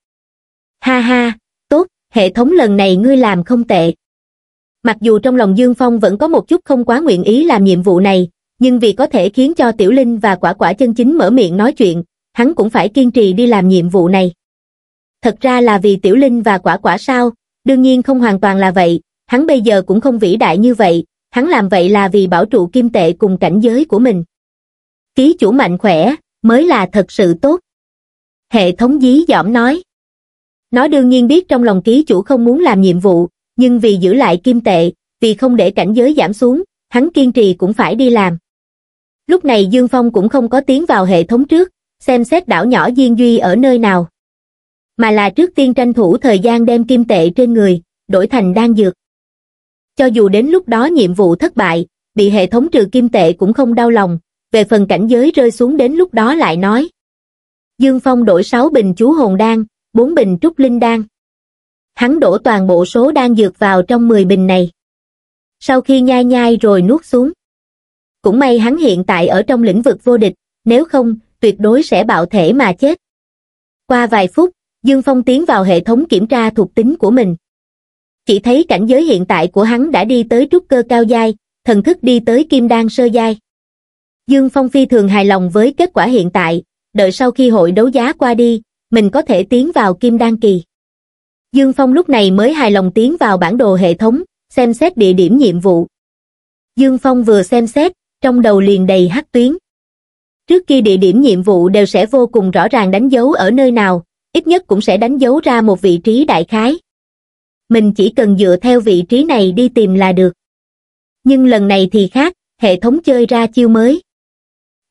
Ha ha, tốt, hệ thống lần này ngươi làm không tệ. Mặc dù trong lòng Dương Phong vẫn có một chút không quá nguyện ý làm nhiệm vụ này, nhưng vì có thể khiến cho Tiểu Linh và Quả Quả chân chính mở miệng nói chuyện, hắn cũng phải kiên trì đi làm nhiệm vụ này. Thật ra là vì Tiểu Linh và Quả Quả sao, đương nhiên không hoàn toàn là vậy, hắn bây giờ cũng không vĩ đại như vậy, hắn làm vậy là vì bảo trụ kim tệ cùng cảnh giới của mình. Ký chủ mạnh khỏe, mới là thật sự tốt. Hệ thống dí dỏm nói. Nó đương nhiên biết trong lòng ký chủ không muốn làm nhiệm vụ, nhưng vì giữ lại kim tệ, vì không để cảnh giới giảm xuống, hắn kiên trì cũng phải đi làm. Lúc này Dương Phong cũng không có tiến vào hệ thống trước, xem xét đảo nhỏ Diên Duy ở nơi nào. Mà là trước tiên tranh thủ thời gian đem kim tệ trên người, đổi thành đan dược. Cho dù đến lúc đó nhiệm vụ thất bại, bị hệ thống trừ kim tệ cũng không đau lòng, về phần cảnh giới rơi xuống đến lúc đó lại nói. Dương Phong đổi 6 bình chú hồn đan, 4 bình trúc linh đan. Hắn đổ toàn bộ số đan dược vào trong 10 bình này. Sau khi nhai nhai rồi nuốt xuống. Cũng may hắn hiện tại ở trong lĩnh vực vô địch, nếu không, tuyệt đối sẽ bạo thể mà chết. Qua vài phút, Dương Phong tiến vào hệ thống kiểm tra thuộc tính của mình chỉ thấy cảnh giới hiện tại của hắn đã đi tới trúc cơ cao giai, thần thức đi tới kim đan sơ giai. Dương Phong phi thường hài lòng với kết quả hiện tại, đợi sau khi hội đấu giá qua đi, mình có thể tiến vào kim đan kỳ. Dương Phong lúc này mới hài lòng tiến vào bản đồ hệ thống, xem xét địa điểm nhiệm vụ. Dương Phong vừa xem xét, trong đầu liền đầy hắc tuyến. Trước khi địa điểm nhiệm vụ đều sẽ vô cùng rõ ràng đánh dấu ở nơi nào, ít nhất cũng sẽ đánh dấu ra một vị trí đại khái mình chỉ cần dựa theo vị trí này đi tìm là được. Nhưng lần này thì khác, hệ thống chơi ra chiêu mới.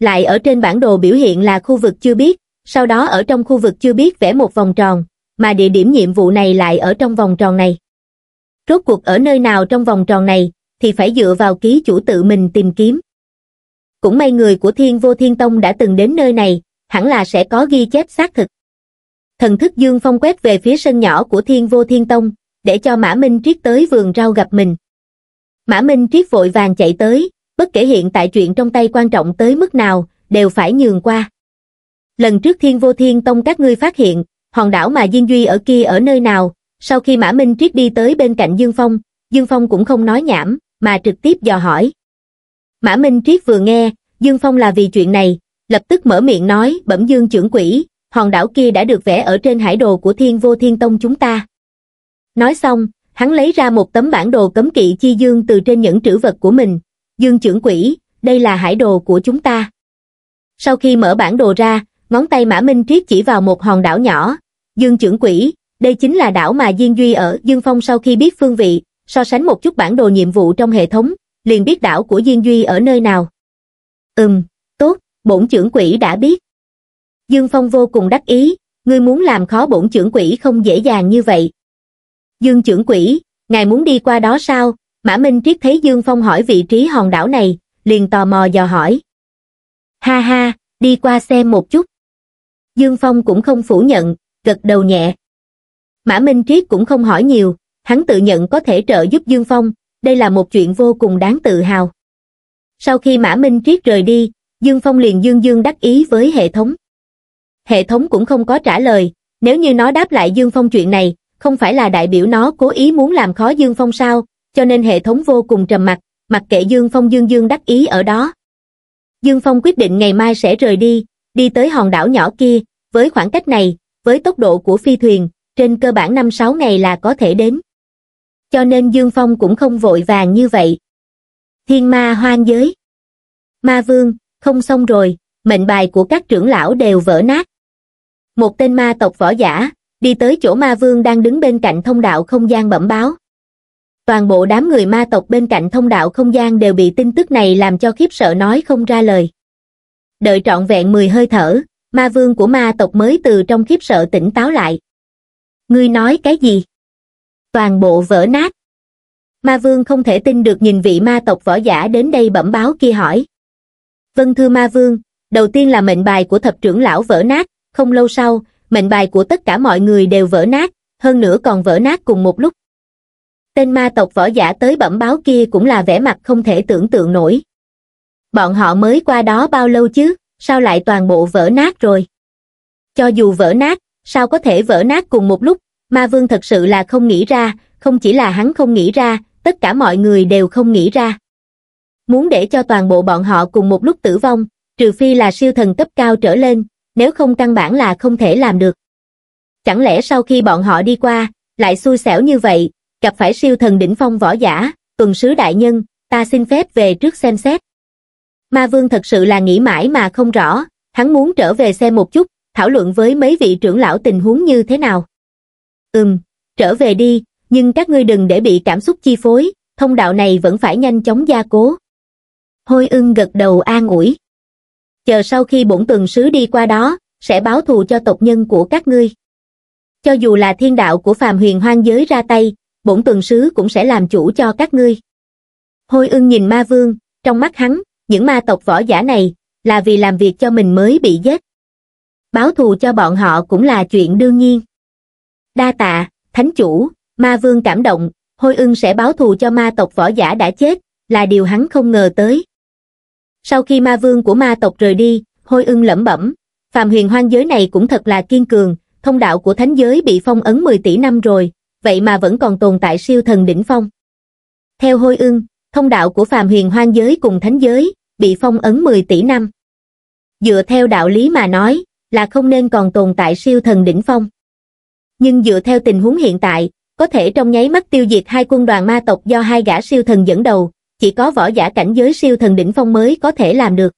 Lại ở trên bản đồ biểu hiện là khu vực chưa biết, sau đó ở trong khu vực chưa biết vẽ một vòng tròn, mà địa điểm nhiệm vụ này lại ở trong vòng tròn này. Rốt cuộc ở nơi nào trong vòng tròn này, thì phải dựa vào ký chủ tự mình tìm kiếm. Cũng may người của Thiên Vô Thiên Tông đã từng đến nơi này, hẳn là sẽ có ghi chép xác thực. Thần thức Dương Phong quét về phía sân nhỏ của Thiên Vô Thiên Tông, để cho Mã Minh Triết tới vườn rau gặp mình. Mã Minh Triết vội vàng chạy tới, bất kể hiện tại chuyện trong tay quan trọng tới mức nào, đều phải nhường qua. Lần trước Thiên Vô Thiên Tông các ngươi phát hiện, hòn đảo mà Diên Duy ở kia ở nơi nào, sau khi Mã Minh Triết đi tới bên cạnh Dương Phong, Dương Phong cũng không nói nhảm, mà trực tiếp dò hỏi. Mã Minh Triết vừa nghe, Dương Phong là vì chuyện này, lập tức mở miệng nói bẩm Dương trưởng quỷ, hòn đảo kia đã được vẽ ở trên hải đồ của Thiên Vô Thiên Tông chúng ta. Nói xong, hắn lấy ra một tấm bản đồ cấm kỵ chi dương từ trên những trữ vật của mình. Dương trưởng quỷ, đây là hải đồ của chúng ta. Sau khi mở bản đồ ra, ngón tay Mã Minh Triết chỉ vào một hòn đảo nhỏ. Dương trưởng quỷ, đây chính là đảo mà Diên Duy ở Dương Phong sau khi biết phương vị, so sánh một chút bản đồ nhiệm vụ trong hệ thống, liền biết đảo của Diên Duy ở nơi nào. Ừm, tốt, bổn trưởng quỷ đã biết. Dương Phong vô cùng đắc ý, ngươi muốn làm khó bổn trưởng quỷ không dễ dàng như vậy, Dương trưởng quỷ, ngài muốn đi qua đó sao? Mã Minh Triết thấy Dương Phong hỏi vị trí hòn đảo này, liền tò mò dò hỏi. Ha ha, đi qua xem một chút. Dương Phong cũng không phủ nhận, gật đầu nhẹ. Mã Minh Triết cũng không hỏi nhiều, hắn tự nhận có thể trợ giúp Dương Phong, đây là một chuyện vô cùng đáng tự hào. Sau khi Mã Minh Triết rời đi, Dương Phong liền dương dương đắc ý với hệ thống. Hệ thống cũng không có trả lời, nếu như nó đáp lại Dương Phong chuyện này, không phải là đại biểu nó cố ý muốn làm khó Dương Phong sao, cho nên hệ thống vô cùng trầm mặc, mặc kệ Dương Phong dương dương đắc ý ở đó. Dương Phong quyết định ngày mai sẽ rời đi, đi tới hòn đảo nhỏ kia, với khoảng cách này, với tốc độ của phi thuyền, trên cơ bản 5-6 ngày là có thể đến. Cho nên Dương Phong cũng không vội vàng như vậy. Thiên ma hoang giới. Ma vương, không xong rồi, mệnh bài của các trưởng lão đều vỡ nát. Một tên ma tộc võ giả, đi tới chỗ ma vương đang đứng bên cạnh thông đạo không gian bẩm báo toàn bộ đám người ma tộc bên cạnh thông đạo không gian đều bị tin tức này làm cho khiếp sợ nói không ra lời đợi trọn vẹn mười hơi thở ma vương của ma tộc mới từ trong khiếp sợ tỉnh táo lại ngươi nói cái gì toàn bộ vỡ nát ma vương không thể tin được nhìn vị ma tộc võ giả đến đây bẩm báo kia hỏi vâng thưa ma vương đầu tiên là mệnh bài của thập trưởng lão vỡ nát không lâu sau mệnh bài của tất cả mọi người đều vỡ nát hơn nữa còn vỡ nát cùng một lúc tên ma tộc võ giả tới bẩm báo kia cũng là vẻ mặt không thể tưởng tượng nổi bọn họ mới qua đó bao lâu chứ sao lại toàn bộ vỡ nát rồi cho dù vỡ nát sao có thể vỡ nát cùng một lúc ma vương thật sự là không nghĩ ra không chỉ là hắn không nghĩ ra tất cả mọi người đều không nghĩ ra muốn để cho toàn bộ bọn họ cùng một lúc tử vong trừ phi là siêu thần cấp cao trở lên nếu không căn bản là không thể làm được. Chẳng lẽ sau khi bọn họ đi qua, lại xui xẻo như vậy, gặp phải siêu thần đỉnh phong võ giả, tuần sứ đại nhân, ta xin phép về trước xem xét. Ma Vương thật sự là nghĩ mãi mà không rõ, hắn muốn trở về xem một chút, thảo luận với mấy vị trưởng lão tình huống như thế nào. Ừm, trở về đi, nhưng các ngươi đừng để bị cảm xúc chi phối, thông đạo này vẫn phải nhanh chóng gia cố. Hôi ưng gật đầu an ủi chờ sau khi bổn tường sứ đi qua đó, sẽ báo thù cho tộc nhân của các ngươi. Cho dù là thiên đạo của phàm huyền hoang giới ra tay, bổn tường sứ cũng sẽ làm chủ cho các ngươi. Hôi ưng nhìn ma vương, trong mắt hắn, những ma tộc võ giả này, là vì làm việc cho mình mới bị giết. Báo thù cho bọn họ cũng là chuyện đương nhiên. Đa tạ, thánh chủ, ma vương cảm động, hôi ưng sẽ báo thù cho ma tộc võ giả đã chết, là điều hắn không ngờ tới. Sau khi ma vương của ma tộc rời đi, hôi ưng lẩm bẩm, phàm huyền hoang giới này cũng thật là kiên cường, thông đạo của thánh giới bị phong ấn 10 tỷ năm rồi, vậy mà vẫn còn tồn tại siêu thần đỉnh phong. Theo hôi ưng, thông đạo của phàm huyền hoang giới cùng thánh giới, bị phong ấn 10 tỷ năm. Dựa theo đạo lý mà nói, là không nên còn tồn tại siêu thần đỉnh phong. Nhưng dựa theo tình huống hiện tại, có thể trong nháy mắt tiêu diệt hai quân đoàn ma tộc do hai gã siêu thần dẫn đầu, chỉ có võ giả cảnh giới siêu thần đỉnh phong mới có thể làm được.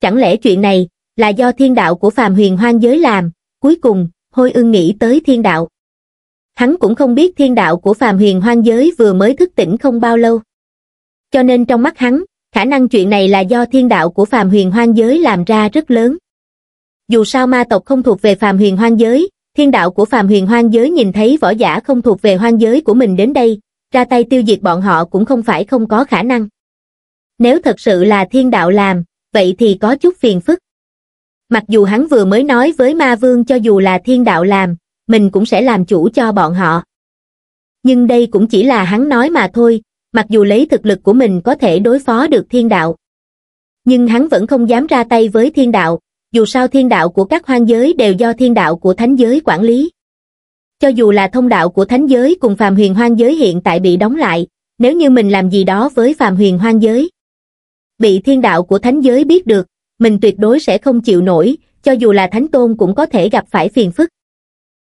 Chẳng lẽ chuyện này là do thiên đạo của phàm huyền hoang giới làm, cuối cùng, hôi ưng nghĩ tới thiên đạo. Hắn cũng không biết thiên đạo của phàm huyền hoang giới vừa mới thức tỉnh không bao lâu. Cho nên trong mắt hắn, khả năng chuyện này là do thiên đạo của phàm huyền hoang giới làm ra rất lớn. Dù sao ma tộc không thuộc về phàm huyền hoang giới, thiên đạo của phàm huyền hoang giới nhìn thấy võ giả không thuộc về hoang giới của mình đến đây, ra tay tiêu diệt bọn họ cũng không phải không có khả năng. Nếu thật sự là thiên đạo làm, vậy thì có chút phiền phức. Mặc dù hắn vừa mới nói với ma vương cho dù là thiên đạo làm, mình cũng sẽ làm chủ cho bọn họ. Nhưng đây cũng chỉ là hắn nói mà thôi, mặc dù lấy thực lực của mình có thể đối phó được thiên đạo. Nhưng hắn vẫn không dám ra tay với thiên đạo, dù sao thiên đạo của các hoang giới đều do thiên đạo của thánh giới quản lý cho dù là thông đạo của thánh giới cùng phàm huyền hoang giới hiện tại bị đóng lại, nếu như mình làm gì đó với phàm huyền hoang giới. Bị thiên đạo của thánh giới biết được, mình tuyệt đối sẽ không chịu nổi, cho dù là thánh tôn cũng có thể gặp phải phiền phức.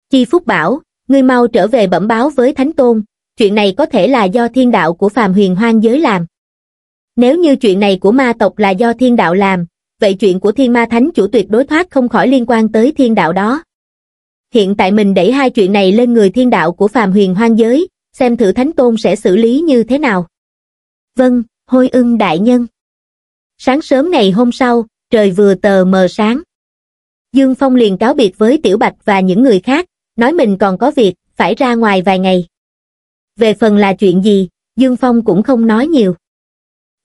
Chi Phúc bảo, ngươi mau trở về bẩm báo với thánh tôn, chuyện này có thể là do thiên đạo của phàm huyền hoang giới làm. Nếu như chuyện này của ma tộc là do thiên đạo làm, vậy chuyện của thiên ma thánh chủ tuyệt đối thoát không khỏi liên quan tới thiên đạo đó hiện tại mình đẩy hai chuyện này lên người thiên đạo của phàm huyền hoang giới, xem thử Thánh Tôn sẽ xử lý như thế nào. Vâng, hôi ưng đại nhân. Sáng sớm ngày hôm sau, trời vừa tờ mờ sáng. Dương Phong liền cáo biệt với Tiểu Bạch và những người khác, nói mình còn có việc, phải ra ngoài vài ngày. Về phần là chuyện gì, Dương Phong cũng không nói nhiều.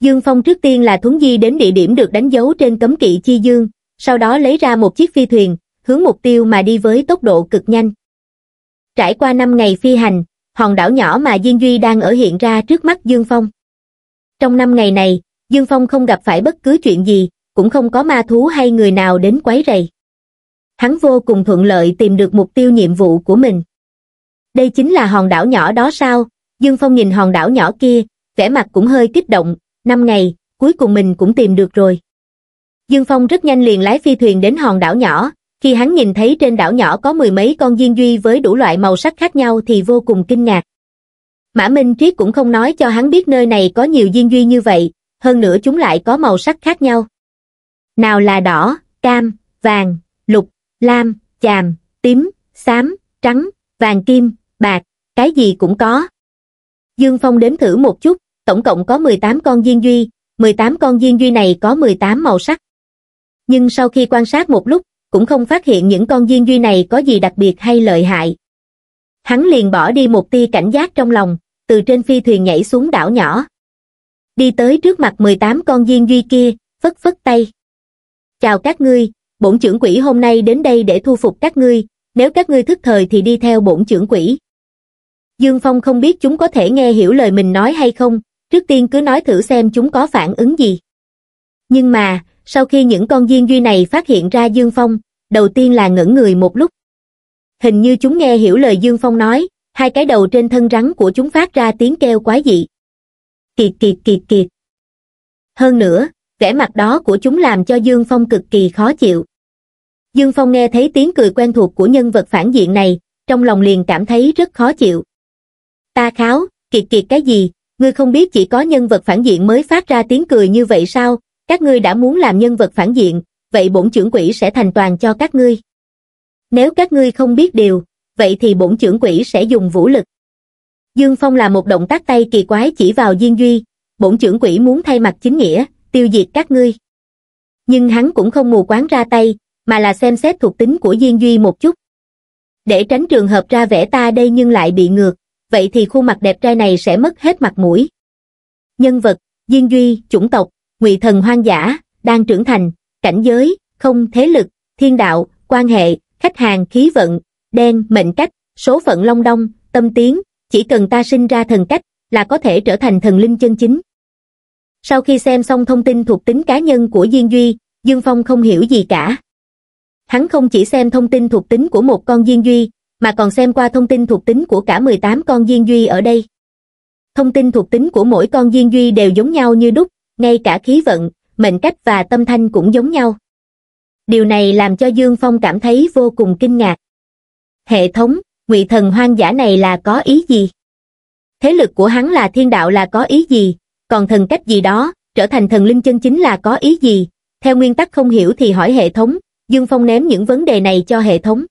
Dương Phong trước tiên là thuấn di đến địa điểm được đánh dấu trên cấm kỵ chi dương, sau đó lấy ra một chiếc phi thuyền, hướng mục tiêu mà đi với tốc độ cực nhanh. Trải qua 5 ngày phi hành, hòn đảo nhỏ mà Diên Duy đang ở hiện ra trước mắt Dương Phong. Trong 5 ngày này, Dương Phong không gặp phải bất cứ chuyện gì, cũng không có ma thú hay người nào đến quấy rầy. Hắn vô cùng thuận lợi tìm được mục tiêu nhiệm vụ của mình. Đây chính là hòn đảo nhỏ đó sao? Dương Phong nhìn hòn đảo nhỏ kia, vẻ mặt cũng hơi kích động, 5 ngày, cuối cùng mình cũng tìm được rồi. Dương Phong rất nhanh liền lái phi thuyền đến hòn đảo nhỏ, khi hắn nhìn thấy trên đảo nhỏ có mười mấy con diên duy với đủ loại màu sắc khác nhau thì vô cùng kinh ngạc. Mã Minh Triết cũng không nói cho hắn biết nơi này có nhiều diên duy như vậy, hơn nữa chúng lại có màu sắc khác nhau. Nào là đỏ, cam, vàng, lục, lam, chàm, tím, xám, trắng, vàng kim, bạc, cái gì cũng có. Dương Phong đếm thử một chút, tổng cộng có 18 con diên duy, 18 con diên duy này có 18 màu sắc. Nhưng sau khi quan sát một lúc, cũng không phát hiện những con diên duy này có gì đặc biệt hay lợi hại. Hắn liền bỏ đi một tia cảnh giác trong lòng, từ trên phi thuyền nhảy xuống đảo nhỏ. Đi tới trước mặt 18 con diên duy kia, phất phất tay. Chào các ngươi, bổn trưởng quỷ hôm nay đến đây để thu phục các ngươi, nếu các ngươi thức thời thì đi theo bổn trưởng quỷ. Dương Phong không biết chúng có thể nghe hiểu lời mình nói hay không, trước tiên cứ nói thử xem chúng có phản ứng gì. Nhưng mà, sau khi những con diên duy này phát hiện ra Dương Phong, đầu tiên là ngẩn người một lúc hình như chúng nghe hiểu lời dương phong nói hai cái đầu trên thân rắn của chúng phát ra tiếng kêu quái dị kiệt kiệt kiệt kiệt hơn nữa vẻ mặt đó của chúng làm cho dương phong cực kỳ khó chịu dương phong nghe thấy tiếng cười quen thuộc của nhân vật phản diện này trong lòng liền cảm thấy rất khó chịu ta kháo kiệt kiệt cái gì ngươi không biết chỉ có nhân vật phản diện mới phát ra tiếng cười như vậy sao các ngươi đã muốn làm nhân vật phản diện vậy bổn trưởng quỷ sẽ thành toàn cho các ngươi. Nếu các ngươi không biết điều, vậy thì bổn trưởng quỷ sẽ dùng vũ lực. Dương Phong là một động tác tay kỳ quái chỉ vào Diên Duy, bổn trưởng quỷ muốn thay mặt chính nghĩa, tiêu diệt các ngươi. Nhưng hắn cũng không mù quáng ra tay, mà là xem xét thuộc tính của Diên Duy một chút. Để tránh trường hợp ra vẽ ta đây nhưng lại bị ngược, vậy thì khuôn mặt đẹp trai này sẽ mất hết mặt mũi. Nhân vật, Diên Duy, chủng tộc, ngụy thần hoang dã, đang trưởng thành, cảnh giới, không thế lực, thiên đạo, quan hệ, khách hàng khí vận, đen, mệnh cách, số phận long đông, tâm tiến, chỉ cần ta sinh ra thần cách là có thể trở thành thần linh chân chính. Sau khi xem xong thông tin thuộc tính cá nhân của Diên Duy, Dương Phong không hiểu gì cả. Hắn không chỉ xem thông tin thuộc tính của một con Diên Duy, mà còn xem qua thông tin thuộc tính của cả 18 con Diên Duy ở đây. Thông tin thuộc tính của mỗi con Diên Duy đều giống nhau như đúc, ngay cả khí vận, mệnh cách và tâm thanh cũng giống nhau. Điều này làm cho Dương Phong cảm thấy vô cùng kinh ngạc. Hệ thống, ngụy thần hoang dã này là có ý gì? Thế lực của hắn là thiên đạo là có ý gì? Còn thần cách gì đó, trở thành thần linh chân chính là có ý gì? Theo nguyên tắc không hiểu thì hỏi hệ thống, Dương Phong ném những vấn đề này cho hệ thống.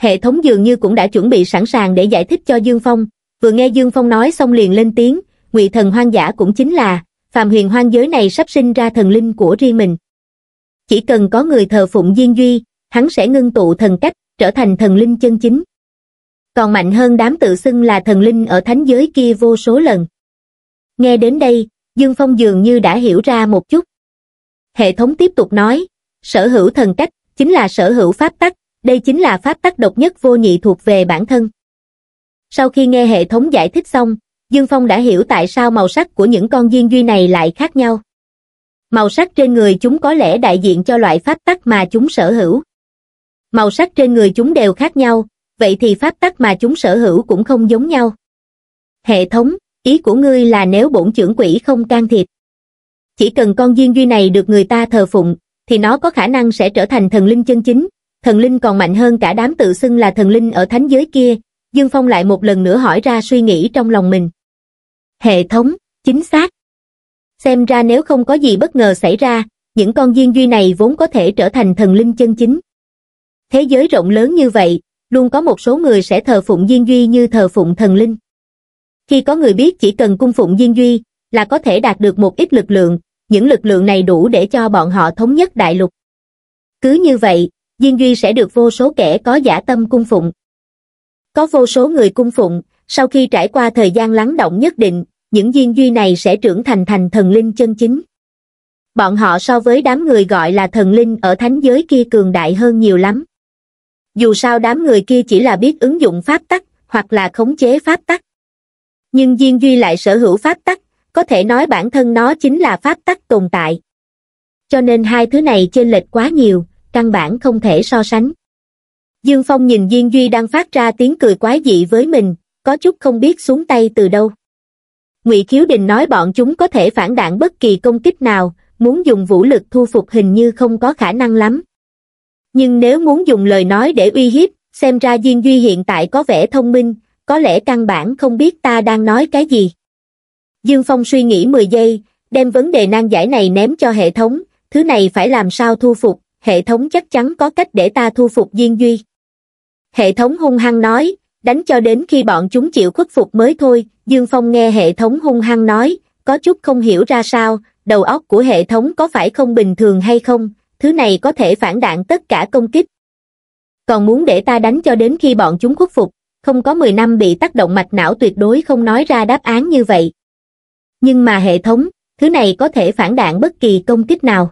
Hệ thống dường như cũng đã chuẩn bị sẵn sàng để giải thích cho Dương Phong, vừa nghe Dương Phong nói xong liền lên tiếng, ngụy thần hoang dã cũng chính là phàm huyền hoang giới này sắp sinh ra thần linh của riêng mình. Chỉ cần có người thờ phụng Diên Duy, hắn sẽ ngưng tụ thần cách, trở thành thần linh chân chính. Còn mạnh hơn đám tự xưng là thần linh ở thánh giới kia vô số lần. Nghe đến đây, Dương Phong dường như đã hiểu ra một chút. Hệ thống tiếp tục nói, sở hữu thần cách, chính là sở hữu pháp tắc, đây chính là pháp tắc độc nhất vô nhị thuộc về bản thân. Sau khi nghe hệ thống giải thích xong, Dương Phong đã hiểu tại sao màu sắc của những con diên duy này lại khác nhau. Màu sắc trên người chúng có lẽ đại diện cho loại pháp tắc mà chúng sở hữu. Màu sắc trên người chúng đều khác nhau, vậy thì pháp tắc mà chúng sở hữu cũng không giống nhau. Hệ thống, ý của ngươi là nếu bổn trưởng quỷ không can thiệp. Chỉ cần con diên duy này được người ta thờ phụng, thì nó có khả năng sẽ trở thành thần linh chân chính, thần linh còn mạnh hơn cả đám tự xưng là thần linh ở thánh giới kia, Dương Phong lại một lần nữa hỏi ra suy nghĩ trong lòng mình hệ thống, chính xác. Xem ra nếu không có gì bất ngờ xảy ra, những con duyên duy này vốn có thể trở thành thần linh chân chính. Thế giới rộng lớn như vậy, luôn có một số người sẽ thờ phụng duyên duy như thờ phụng thần linh. Khi có người biết chỉ cần cung phụng duyên duy là có thể đạt được một ít lực lượng, những lực lượng này đủ để cho bọn họ thống nhất đại lục. Cứ như vậy, duyên duy sẽ được vô số kẻ có giả tâm cung phụng. Có vô số người cung phụng, sau khi trải qua thời gian lắng động nhất định, những viên duy này sẽ trưởng thành thành thần linh chân chính. Bọn họ so với đám người gọi là thần linh ở thánh giới kia cường đại hơn nhiều lắm. Dù sao đám người kia chỉ là biết ứng dụng pháp tắc, hoặc là khống chế pháp tắc. Nhưng diên duy lại sở hữu pháp tắc, có thể nói bản thân nó chính là pháp tắc tồn tại. Cho nên hai thứ này chênh lệch quá nhiều, căn bản không thể so sánh. Dương Phong nhìn Diên Duy đang phát ra tiếng cười quái dị với mình, có chút không biết xuống tay từ đâu ngụy khiếu đình nói bọn chúng có thể phản đạn bất kỳ công kích nào muốn dùng vũ lực thu phục hình như không có khả năng lắm nhưng nếu muốn dùng lời nói để uy hiếp xem ra diên duy hiện tại có vẻ thông minh có lẽ căn bản không biết ta đang nói cái gì dương phong suy nghĩ mười giây đem vấn đề nan giải này ném cho hệ thống thứ này phải làm sao thu phục hệ thống chắc chắn có cách để ta thu phục diên duy hệ thống hung hăng nói đánh cho đến khi bọn chúng chịu khuất phục mới thôi dương phong nghe hệ thống hung hăng nói có chút không hiểu ra sao đầu óc của hệ thống có phải không bình thường hay không thứ này có thể phản đạn tất cả công kích còn muốn để ta đánh cho đến khi bọn chúng khuất phục không có mười năm bị tác động mạch não tuyệt đối không nói ra đáp án như vậy nhưng mà hệ thống thứ này có thể phản đạn bất kỳ công kích nào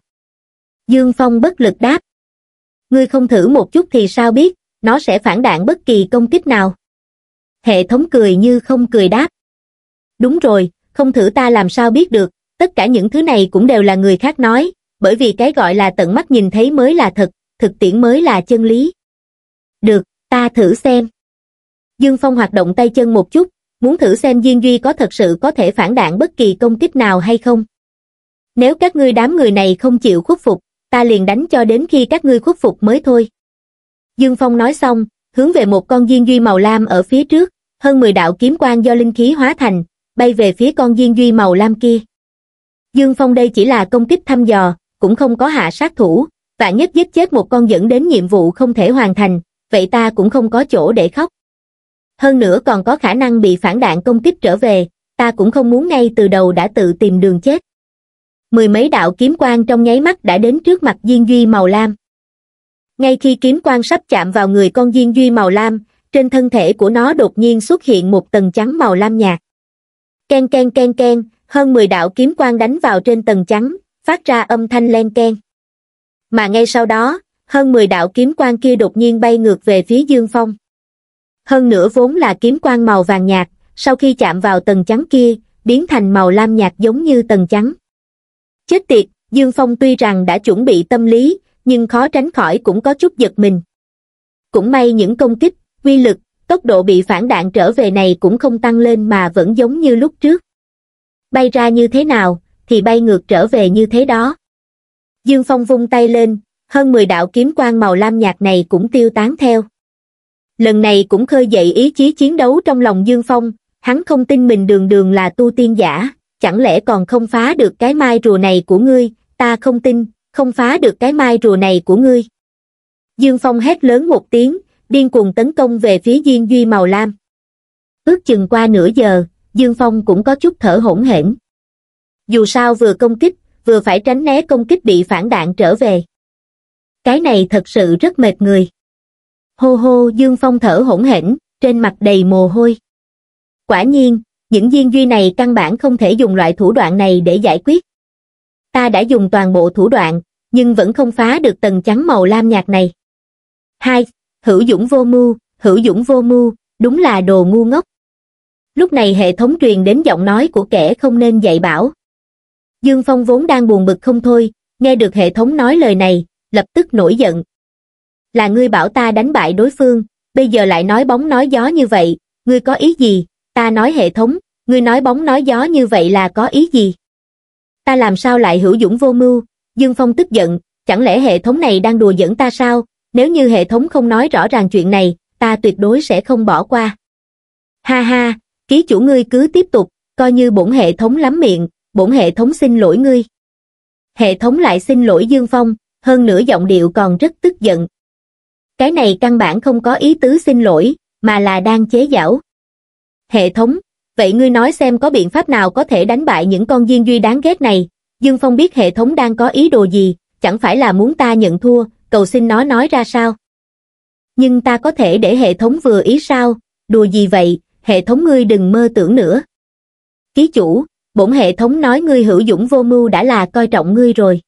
dương phong bất lực đáp ngươi không thử một chút thì sao biết nó sẽ phản đạn bất kỳ công kích nào hệ thống cười như không cười đáp. Đúng rồi, không thử ta làm sao biết được, tất cả những thứ này cũng đều là người khác nói, bởi vì cái gọi là tận mắt nhìn thấy mới là thật, thực tiễn mới là chân lý. Được, ta thử xem. Dương Phong hoạt động tay chân một chút, muốn thử xem Diên Duy có thật sự có thể phản đạn bất kỳ công kích nào hay không. Nếu các ngươi đám người này không chịu khuất phục, ta liền đánh cho đến khi các ngươi khuất phục mới thôi. Dương Phong nói xong, hướng về một con Diên Duy màu lam ở phía trước, hơn mười đạo kiếm quang do linh khí hóa thành bay về phía con diên duy màu lam kia dương phong đây chỉ là công kích thăm dò cũng không có hạ sát thủ vạn nhất giết chết một con dẫn đến nhiệm vụ không thể hoàn thành vậy ta cũng không có chỗ để khóc hơn nữa còn có khả năng bị phản đạn công kích trở về ta cũng không muốn ngay từ đầu đã tự tìm đường chết mười mấy đạo kiếm quang trong nháy mắt đã đến trước mặt diên duy màu lam ngay khi kiếm quang sắp chạm vào người con diên duy màu lam trên thân thể của nó đột nhiên xuất hiện một tầng trắng màu lam nhạt. Ken ken ken ken, hơn 10 đạo kiếm quang đánh vào trên tầng trắng, phát ra âm thanh len ken. Mà ngay sau đó, hơn 10 đạo kiếm quang kia đột nhiên bay ngược về phía Dương Phong. Hơn nữa vốn là kiếm quang màu vàng nhạt, sau khi chạm vào tầng trắng kia, biến thành màu lam nhạt giống như tầng trắng. Chết tiệt, Dương Phong tuy rằng đã chuẩn bị tâm lý, nhưng khó tránh khỏi cũng có chút giật mình. Cũng may những công kích, quy lực, tốc độ bị phản đạn trở về này cũng không tăng lên mà vẫn giống như lúc trước. Bay ra như thế nào, thì bay ngược trở về như thế đó. Dương Phong vung tay lên, hơn 10 đạo kiếm quang màu lam nhạt này cũng tiêu tán theo. Lần này cũng khơi dậy ý chí chiến đấu trong lòng Dương Phong, hắn không tin mình đường đường là tu tiên giả, chẳng lẽ còn không phá được cái mai rùa này của ngươi, ta không tin, không phá được cái mai rùa này của ngươi. Dương Phong hét lớn một tiếng, điên cuồng tấn công về phía diên duy màu lam ước chừng qua nửa giờ dương phong cũng có chút thở hổn hển dù sao vừa công kích vừa phải tránh né công kích bị phản đạn trở về cái này thật sự rất mệt người hô hô dương phong thở hổn hển trên mặt đầy mồ hôi quả nhiên những diên duy này căn bản không thể dùng loại thủ đoạn này để giải quyết ta đã dùng toàn bộ thủ đoạn nhưng vẫn không phá được tầng trắng màu lam nhạt này hai hữu dũng vô mưu, hữu dũng vô mưu, đúng là đồ ngu ngốc. Lúc này hệ thống truyền đến giọng nói của kẻ không nên dạy bảo. Dương Phong vốn đang buồn bực không thôi, nghe được hệ thống nói lời này, lập tức nổi giận. Là ngươi bảo ta đánh bại đối phương, bây giờ lại nói bóng nói gió như vậy, ngươi có ý gì? Ta nói hệ thống, ngươi nói bóng nói gió như vậy là có ý gì? Ta làm sao lại hữu dũng vô mưu? Dương Phong tức giận, chẳng lẽ hệ thống này đang đùa giỡn ta sao? nếu như hệ thống không nói rõ ràng chuyện này, ta tuyệt đối sẽ không bỏ qua. Ha ha, ký chủ ngươi cứ tiếp tục, coi như bổn hệ thống lắm miệng, bổn hệ thống xin lỗi ngươi. Hệ thống lại xin lỗi Dương Phong, hơn nữa giọng điệu còn rất tức giận. Cái này căn bản không có ý tứ xin lỗi, mà là đang chế giảo. Hệ thống, vậy ngươi nói xem có biện pháp nào có thể đánh bại những con diên duy đáng ghét này. Dương Phong biết hệ thống đang có ý đồ gì, chẳng phải là muốn ta nhận thua, cầu xin nó nói ra sao. Nhưng ta có thể để hệ thống vừa ý sao, đùa gì vậy, hệ thống ngươi đừng mơ tưởng nữa. Ký chủ, bổn hệ thống nói ngươi hữu dũng vô mưu đã là coi trọng ngươi rồi.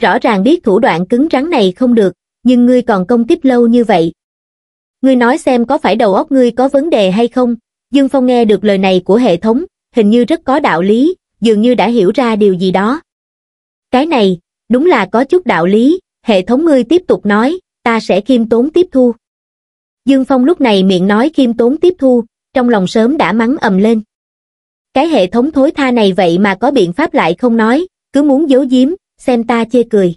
Rõ ràng biết thủ đoạn cứng rắn này không được, nhưng ngươi còn công tiếp lâu như vậy. Ngươi nói xem có phải đầu óc ngươi có vấn đề hay không? Dương Phong nghe được lời này của hệ thống, hình như rất có đạo lý, dường như đã hiểu ra điều gì đó. Cái này, đúng là có chút đạo lý, hệ thống ngươi tiếp tục nói ta sẽ khiêm tốn tiếp thu dương phong lúc này miệng nói khiêm tốn tiếp thu trong lòng sớm đã mắng ầm lên cái hệ thống thối tha này vậy mà có biện pháp lại không nói cứ muốn giấu giếm xem ta chê cười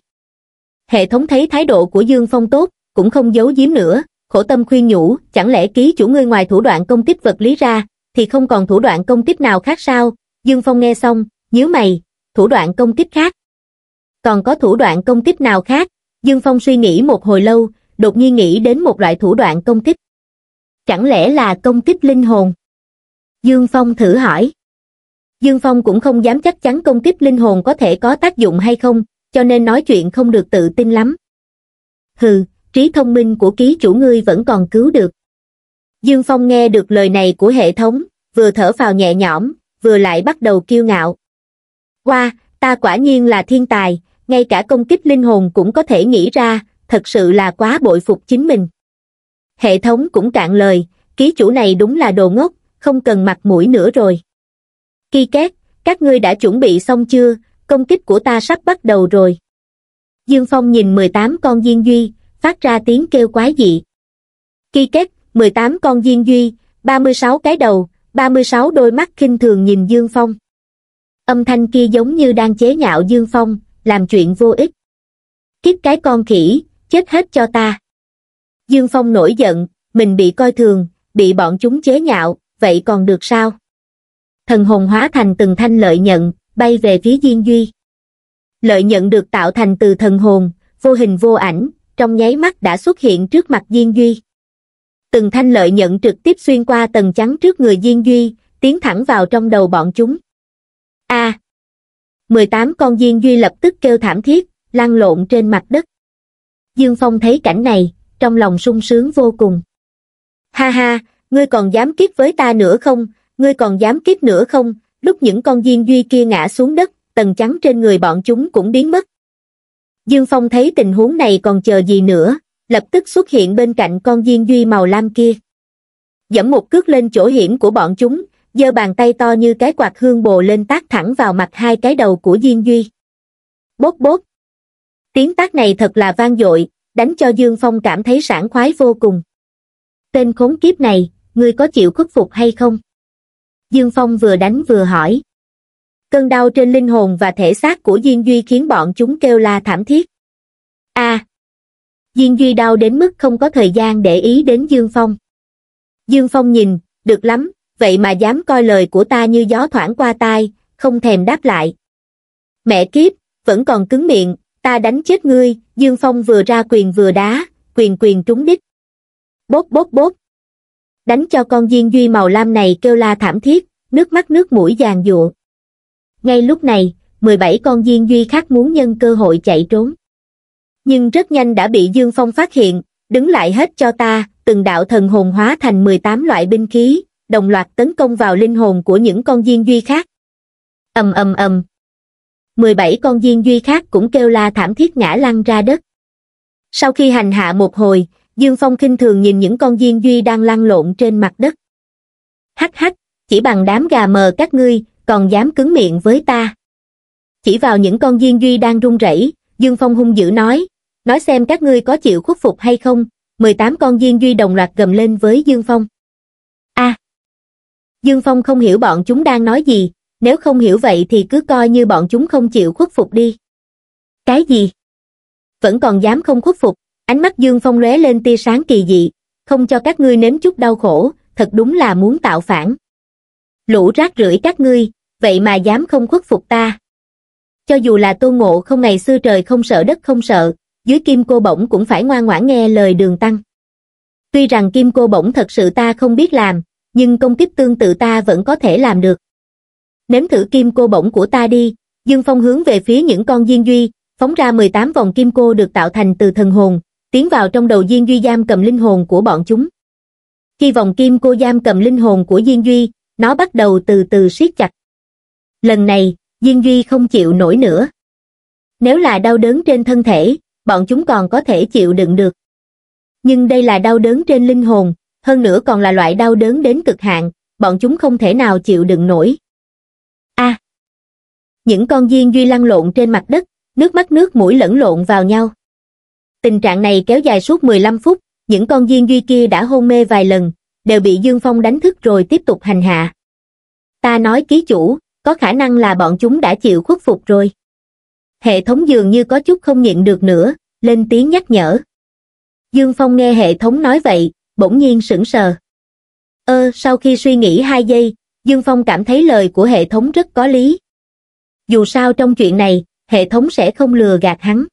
hệ thống thấy thái độ của dương phong tốt cũng không giấu giếm nữa khổ tâm khuyên nhủ chẳng lẽ ký chủ ngươi ngoài thủ đoạn công kích vật lý ra thì không còn thủ đoạn công kích nào khác sao dương phong nghe xong nhíu mày thủ đoạn công kích khác còn có thủ đoạn công kích nào khác Dương Phong suy nghĩ một hồi lâu, đột nhiên nghĩ đến một loại thủ đoạn công kích. Chẳng lẽ là công kích linh hồn? Dương Phong thử hỏi. Dương Phong cũng không dám chắc chắn công kích linh hồn có thể có tác dụng hay không, cho nên nói chuyện không được tự tin lắm. Hừ, trí thông minh của ký chủ ngươi vẫn còn cứu được. Dương Phong nghe được lời này của hệ thống, vừa thở phào nhẹ nhõm, vừa lại bắt đầu kiêu ngạo. Qua, wow, ta quả nhiên là thiên tài, ngay cả công kích linh hồn cũng có thể nghĩ ra, thật sự là quá bội phục chính mình. Hệ thống cũng cạn lời, ký chủ này đúng là đồ ngốc, không cần mặt mũi nữa rồi. Khi két, các ngươi đã chuẩn bị xong chưa, công kích của ta sắp bắt đầu rồi. Dương Phong nhìn 18 con diên duy, phát ra tiếng kêu quái dị. Khi két, 18 con diên duy, 36 cái đầu, 36 đôi mắt khinh thường nhìn Dương Phong. Âm thanh kia giống như đang chế nhạo Dương Phong, làm chuyện vô ích kiếp cái con khỉ chết hết cho ta dương phong nổi giận mình bị coi thường bị bọn chúng chế nhạo vậy còn được sao thần hồn hóa thành từng thanh lợi nhận bay về phía diên duy lợi nhận được tạo thành từ thần hồn vô hình vô ảnh trong nháy mắt đã xuất hiện trước mặt diên duy từng thanh lợi nhận trực tiếp xuyên qua tầng trắng trước người diên duy tiến thẳng vào trong đầu bọn chúng a à, 18 con diên duy lập tức kêu thảm thiết, lăn lộn trên mặt đất. Dương Phong thấy cảnh này, trong lòng sung sướng vô cùng. Ha ha, ngươi còn dám kiếp với ta nữa không, ngươi còn dám kiếp nữa không, lúc những con diên duy kia ngã xuống đất, tầng trắng trên người bọn chúng cũng biến mất. Dương Phong thấy tình huống này còn chờ gì nữa, lập tức xuất hiện bên cạnh con diên duy màu lam kia. Dẫm một cước lên chỗ hiểm của bọn chúng, giơ bàn tay to như cái quạt hương bồ lên tác thẳng vào mặt hai cái đầu của Diên Duy. Bốt bốt. Tiếng tác này thật là vang dội, đánh cho Dương Phong cảm thấy sảng khoái vô cùng. Tên khốn kiếp này, ngươi có chịu khuất phục hay không? Dương Phong vừa đánh vừa hỏi. Cơn đau trên linh hồn và thể xác của Diên Duy khiến bọn chúng kêu la thảm thiết. a Diên Duy đau đến mức không có thời gian để ý đến Dương Phong. Dương Phong nhìn, được lắm, vậy mà dám coi lời của ta như gió thoảng qua tai, không thèm đáp lại. Mẹ kiếp, vẫn còn cứng miệng, ta đánh chết ngươi, Dương Phong vừa ra quyền vừa đá, quyền quyền trúng đích. Bốt bốt bốt. Đánh cho con diên duy màu lam này kêu la thảm thiết, nước mắt nước mũi giàn dụa. Ngay lúc này, 17 con diên duy khác muốn nhân cơ hội chạy trốn. Nhưng rất nhanh đã bị Dương Phong phát hiện, đứng lại hết cho ta, từng đạo thần hồn hóa thành 18 loại binh khí, đồng loạt tấn công vào linh hồn của những con diên duy khác. ầm ầm ầm. 17 con diên duy khác cũng kêu la thảm thiết ngã lăn ra đất. Sau khi hành hạ một hồi, Dương Phong kinh thường nhìn những con diên duy đang lăn lộn trên mặt đất. Hắc hắc, chỉ bằng đám gà mờ các ngươi, còn dám cứng miệng với ta. Chỉ vào những con diên duy đang run rẩy, Dương Phong hung dữ nói, nói xem các ngươi có chịu khuất phục hay không, 18 con diên duy đồng loạt gầm lên với Dương Phong. Dương Phong không hiểu bọn chúng đang nói gì, nếu không hiểu vậy thì cứ coi như bọn chúng không chịu khuất phục đi. Cái gì? Vẫn còn dám không khuất phục, ánh mắt Dương Phong lóe lên tia sáng kỳ dị, không cho các ngươi nếm chút đau khổ, thật đúng là muốn tạo phản. Lũ rác rưởi các ngươi, vậy mà dám không khuất phục ta. Cho dù là tô ngộ không ngày xưa trời không sợ đất không sợ, dưới kim cô bổng cũng phải ngoan ngoãn nghe lời đường tăng. Tuy rằng kim cô bổng thật sự ta không biết làm, nhưng công kích tương tự ta vẫn có thể làm được. Nếm thử kim cô bổng của ta đi, Dương Phong hướng về phía những con Diên Duy, phóng ra 18 vòng kim cô được tạo thành từ thần hồn, tiến vào trong đầu Diên Duy giam cầm linh hồn của bọn chúng. Khi vòng kim cô giam cầm linh hồn của Diên Duy, nó bắt đầu từ từ siết chặt. Lần này, Diên Duy không chịu nổi nữa. Nếu là đau đớn trên thân thể, bọn chúng còn có thể chịu đựng được. Nhưng đây là đau đớn trên linh hồn, hơn nữa còn là loại đau đớn đến cực hạn, bọn chúng không thể nào chịu đựng nổi. A. À, những con diên duy lăn lộn trên mặt đất, nước mắt nước mũi lẫn lộn vào nhau. Tình trạng này kéo dài suốt 15 phút, những con diên duy kia đã hôn mê vài lần, đều bị Dương Phong đánh thức rồi tiếp tục hành hạ. Ta nói ký chủ, có khả năng là bọn chúng đã chịu khuất phục rồi. Hệ thống dường như có chút không nhịn được nữa, lên tiếng nhắc nhở. Dương Phong nghe hệ thống nói vậy, bỗng nhiên sững sờ. Ơ, sau khi suy nghĩ hai giây, Dương Phong cảm thấy lời của hệ thống rất có lý. Dù sao trong chuyện này, hệ thống sẽ không lừa gạt hắn.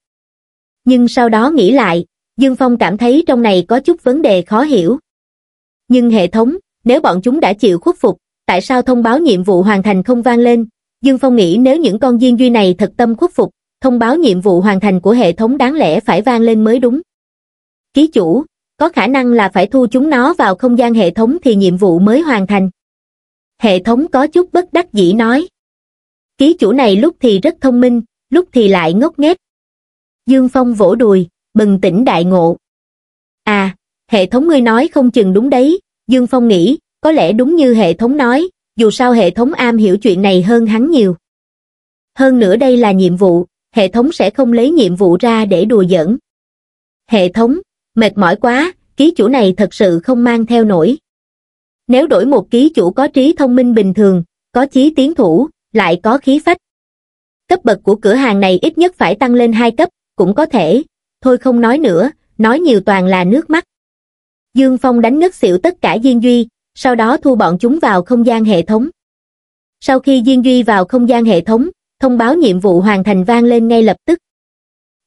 Nhưng sau đó nghĩ lại, Dương Phong cảm thấy trong này có chút vấn đề khó hiểu. Nhưng hệ thống, nếu bọn chúng đã chịu khuất phục, tại sao thông báo nhiệm vụ hoàn thành không vang lên? Dương Phong nghĩ nếu những con duyên duy này thật tâm khuất phục, thông báo nhiệm vụ hoàn thành của hệ thống đáng lẽ phải vang lên mới đúng. Ký chủ, có khả năng là phải thu chúng nó vào không gian hệ thống thì nhiệm vụ mới hoàn thành. Hệ thống có chút bất đắc dĩ nói. Ký chủ này lúc thì rất thông minh, lúc thì lại ngốc nghếch. Dương Phong vỗ đùi, bừng tỉnh đại ngộ. À, hệ thống ngươi nói không chừng đúng đấy, Dương Phong nghĩ, có lẽ đúng như hệ thống nói, dù sao hệ thống am hiểu chuyện này hơn hắn nhiều. Hơn nữa đây là nhiệm vụ, hệ thống sẽ không lấy nhiệm vụ ra để đùa giỡn. Hệ thống, mệt mỏi quá ký chủ này thật sự không mang theo nổi nếu đổi một ký chủ có trí thông minh bình thường có chí tiến thủ lại có khí phách cấp bậc của cửa hàng này ít nhất phải tăng lên hai cấp cũng có thể thôi không nói nữa nói nhiều toàn là nước mắt dương phong đánh ngất xỉu tất cả diên duy sau đó thu bọn chúng vào không gian hệ thống sau khi diên duy vào không gian hệ thống thông báo nhiệm vụ hoàn thành vang lên ngay lập tức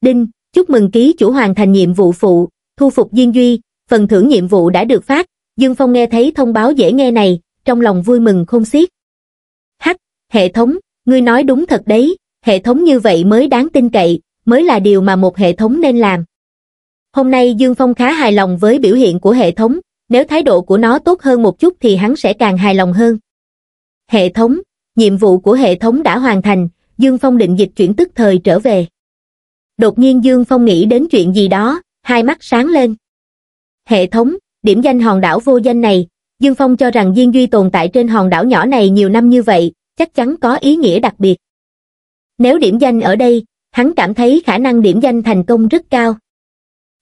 đinh chúc mừng ký chủ hoàn thành nhiệm vụ phụ thu phục Diên Duy, phần thưởng nhiệm vụ đã được phát, Dương Phong nghe thấy thông báo dễ nghe này, trong lòng vui mừng không xiết. Hắc, hệ thống, ngươi nói đúng thật đấy, hệ thống như vậy mới đáng tin cậy, mới là điều mà một hệ thống nên làm. Hôm nay Dương Phong khá hài lòng với biểu hiện của hệ thống, nếu thái độ của nó tốt hơn một chút thì hắn sẽ càng hài lòng hơn. Hệ thống, nhiệm vụ của hệ thống đã hoàn thành, Dương Phong định dịch chuyển tức thời trở về. Đột nhiên Dương Phong nghĩ đến chuyện gì đó, hai mắt sáng lên. Hệ thống, điểm danh hòn đảo vô danh này, Dương Phong cho rằng Diên Duy tồn tại trên hòn đảo nhỏ này nhiều năm như vậy, chắc chắn có ý nghĩa đặc biệt. Nếu điểm danh ở đây, hắn cảm thấy khả năng điểm danh thành công rất cao.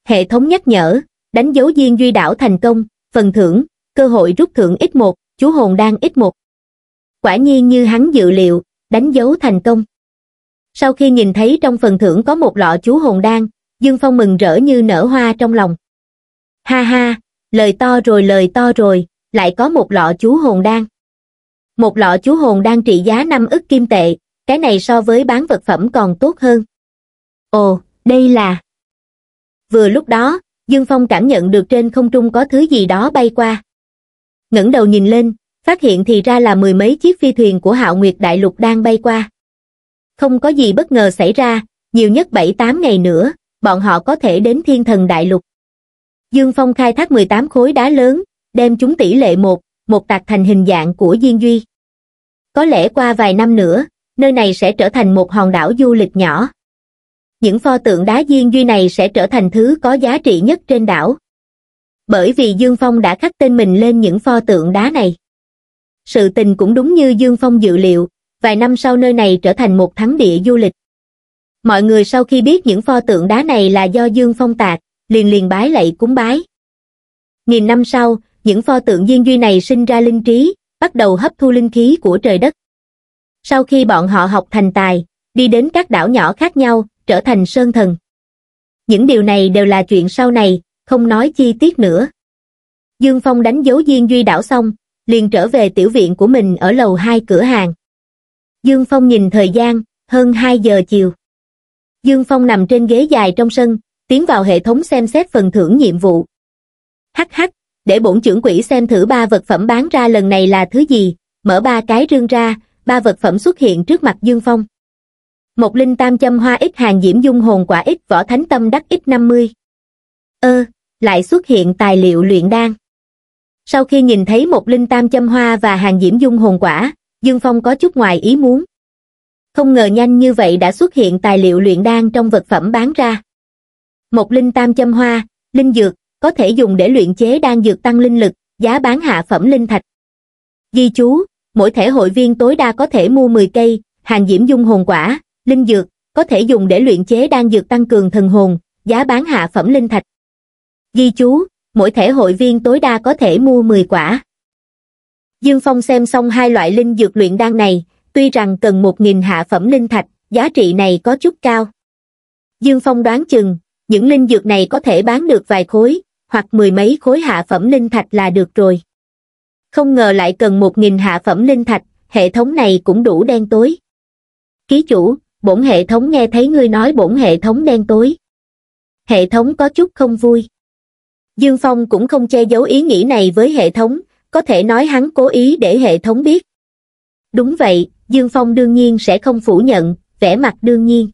Hệ thống nhắc nhở, đánh dấu Diên Duy đảo thành công, phần thưởng, cơ hội rút thưởng ít một chú hồn đang ít một Quả nhiên như hắn dự liệu, đánh dấu thành công. Sau khi nhìn thấy trong phần thưởng có một lọ chú hồn đan, dương phong mừng rỡ như nở hoa trong lòng ha ha lời to rồi lời to rồi lại có một lọ chú hồn đan một lọ chú hồn đan trị giá năm ức kim tệ cái này so với bán vật phẩm còn tốt hơn ồ đây là vừa lúc đó dương phong cảm nhận được trên không trung có thứ gì đó bay qua ngẩng đầu nhìn lên phát hiện thì ra là mười mấy chiếc phi thuyền của hạo nguyệt đại lục đang bay qua không có gì bất ngờ xảy ra nhiều nhất bảy tám ngày nữa bọn họ có thể đến thiên thần đại lục. Dương Phong khai thác 18 khối đá lớn, đem chúng tỷ lệ một, một tạc thành hình dạng của Diên Duy. Có lẽ qua vài năm nữa, nơi này sẽ trở thành một hòn đảo du lịch nhỏ. Những pho tượng đá Diên Duy này sẽ trở thành thứ có giá trị nhất trên đảo. Bởi vì Dương Phong đã khắc tên mình lên những pho tượng đá này. Sự tình cũng đúng như Dương Phong dự liệu, vài năm sau nơi này trở thành một thắng địa du lịch mọi người sau khi biết những pho tượng đá này là do dương phong tạc liền liền bái lạy cúng bái nghìn năm sau những pho tượng diên duy này sinh ra linh trí bắt đầu hấp thu linh khí của trời đất sau khi bọn họ học thành tài đi đến các đảo nhỏ khác nhau trở thành sơn thần những điều này đều là chuyện sau này không nói chi tiết nữa dương phong đánh dấu diên duy đảo xong liền trở về tiểu viện của mình ở lầu hai cửa hàng dương phong nhìn thời gian hơn hai giờ chiều Dương Phong nằm trên ghế dài trong sân, tiến vào hệ thống xem xét phần thưởng nhiệm vụ. Hắc hắc, để bổn trưởng quỹ xem thử ba vật phẩm bán ra lần này là thứ gì, mở ba cái rương ra, ba vật phẩm xuất hiện trước mặt Dương Phong. Một linh tam châm hoa ít hàng diễm dung hồn quả ít võ thánh tâm đắc ít 50. Ơ, lại xuất hiện tài liệu luyện đan. Sau khi nhìn thấy một linh tam châm hoa và hàng diễm dung hồn quả, Dương Phong có chút ngoài ý muốn không ngờ nhanh như vậy đã xuất hiện tài liệu luyện đan trong vật phẩm bán ra. Một linh tam châm hoa, linh dược, có thể dùng để luyện chế đan dược tăng linh lực, giá bán hạ phẩm linh thạch. Di chú, mỗi thể hội viên tối đa có thể mua 10 cây, hàng diễm dung hồn quả, linh dược, có thể dùng để luyện chế đan dược tăng cường thần hồn, giá bán hạ phẩm linh thạch. Di chú, mỗi thể hội viên tối đa có thể mua 10 quả. Dương Phong xem xong hai loại linh dược luyện đan này, tuy rằng cần một nghìn hạ phẩm linh thạch, giá trị này có chút cao. Dương Phong đoán chừng, những linh dược này có thể bán được vài khối, hoặc mười mấy khối hạ phẩm linh thạch là được rồi. Không ngờ lại cần một nghìn hạ phẩm linh thạch, hệ thống này cũng đủ đen tối. Ký chủ, bổn hệ thống nghe thấy ngươi nói bổn hệ thống đen tối. Hệ thống có chút không vui. Dương Phong cũng không che giấu ý nghĩ này với hệ thống, có thể nói hắn cố ý để hệ thống biết, Đúng vậy, Dương Phong đương nhiên sẽ không phủ nhận, vẻ mặt đương nhiên.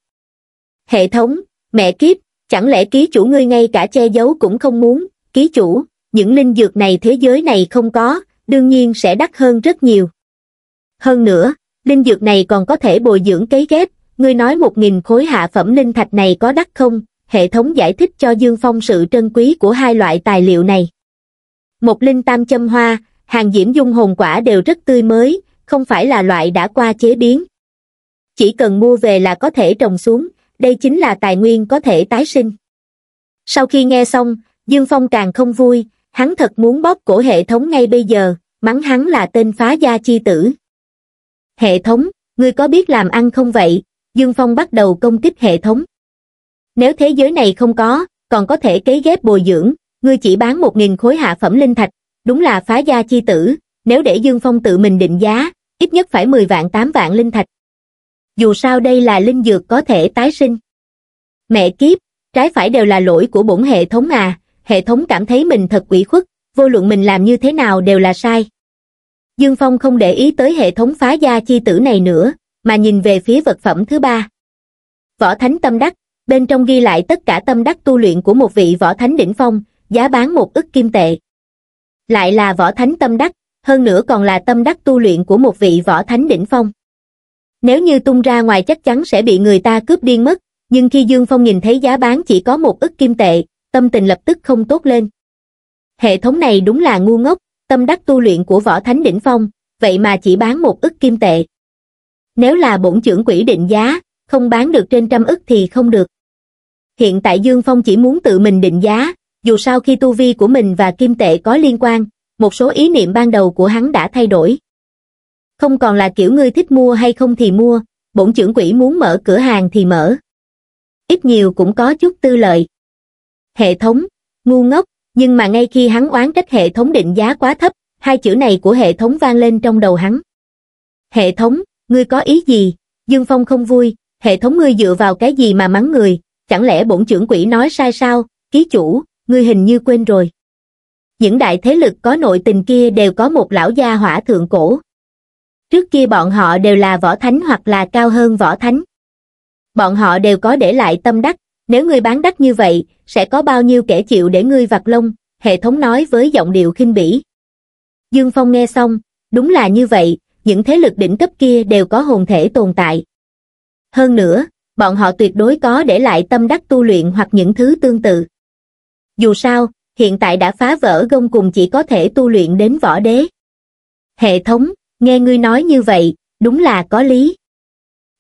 Hệ thống, mẹ kiếp, chẳng lẽ ký chủ ngươi ngay cả che giấu cũng không muốn, ký chủ, những linh dược này thế giới này không có, đương nhiên sẽ đắt hơn rất nhiều. Hơn nữa, linh dược này còn có thể bồi dưỡng cấy ghép, ngươi nói một nghìn khối hạ phẩm linh thạch này có đắt không? Hệ thống giải thích cho Dương Phong sự trân quý của hai loại tài liệu này. Một linh tam châm hoa, hàng diễm dung hồn quả đều rất tươi mới, không phải là loại đã qua chế biến. Chỉ cần mua về là có thể trồng xuống, đây chính là tài nguyên có thể tái sinh. Sau khi nghe xong, Dương Phong càng không vui, hắn thật muốn bóp cổ hệ thống ngay bây giờ, mắng hắn là tên phá gia chi tử. Hệ thống, ngươi có biết làm ăn không vậy? Dương Phong bắt đầu công kích hệ thống. Nếu thế giới này không có, còn có thể cấy ghép bồi dưỡng, ngươi chỉ bán 1.000 khối hạ phẩm linh thạch, đúng là phá gia chi tử, nếu để Dương Phong tự mình định giá, ít nhất phải 10 vạn 8 vạn linh thạch. Dù sao đây là linh dược có thể tái sinh. Mẹ kiếp, trái phải đều là lỗi của bổn hệ thống à, hệ thống cảm thấy mình thật quỷ khuất, vô luận mình làm như thế nào đều là sai. Dương Phong không để ý tới hệ thống phá gia chi tử này nữa, mà nhìn về phía vật phẩm thứ ba. Võ Thánh Tâm Đắc, bên trong ghi lại tất cả tâm đắc tu luyện của một vị võ thánh đỉnh phong, giá bán một ức kim tệ. Lại là võ thánh tâm đắc, hơn nữa còn là tâm đắc tu luyện của một vị võ thánh đỉnh phong nếu như tung ra ngoài chắc chắn sẽ bị người ta cướp điên mất nhưng khi dương phong nhìn thấy giá bán chỉ có một ức kim tệ tâm tình lập tức không tốt lên hệ thống này đúng là ngu ngốc tâm đắc tu luyện của võ thánh đỉnh phong vậy mà chỉ bán một ức kim tệ nếu là bổn trưởng quỹ định giá không bán được trên trăm ức thì không được hiện tại dương phong chỉ muốn tự mình định giá dù sao khi tu vi của mình và kim tệ có liên quan một số ý niệm ban đầu của hắn đã thay đổi. Không còn là kiểu ngươi thích mua hay không thì mua, bổn trưởng quỹ muốn mở cửa hàng thì mở. Ít nhiều cũng có chút tư lợi. Hệ thống, ngu ngốc, nhưng mà ngay khi hắn oán trách hệ thống định giá quá thấp, hai chữ này của hệ thống vang lên trong đầu hắn. Hệ thống, ngươi có ý gì? Dương Phong không vui, hệ thống ngươi dựa vào cái gì mà mắng người, chẳng lẽ bổn trưởng quỹ nói sai sao, ký chủ, ngươi hình như quên rồi những đại thế lực có nội tình kia đều có một lão gia hỏa thượng cổ trước kia bọn họ đều là võ thánh hoặc là cao hơn võ thánh bọn họ đều có để lại tâm đắc nếu ngươi bán đắc như vậy sẽ có bao nhiêu kẻ chịu để ngươi vặt lông hệ thống nói với giọng điệu khinh bỉ dương phong nghe xong đúng là như vậy những thế lực đỉnh cấp kia đều có hồn thể tồn tại hơn nữa bọn họ tuyệt đối có để lại tâm đắc tu luyện hoặc những thứ tương tự dù sao hiện tại đã phá vỡ gông cùng chỉ có thể tu luyện đến võ đế. Hệ thống, nghe ngươi nói như vậy, đúng là có lý.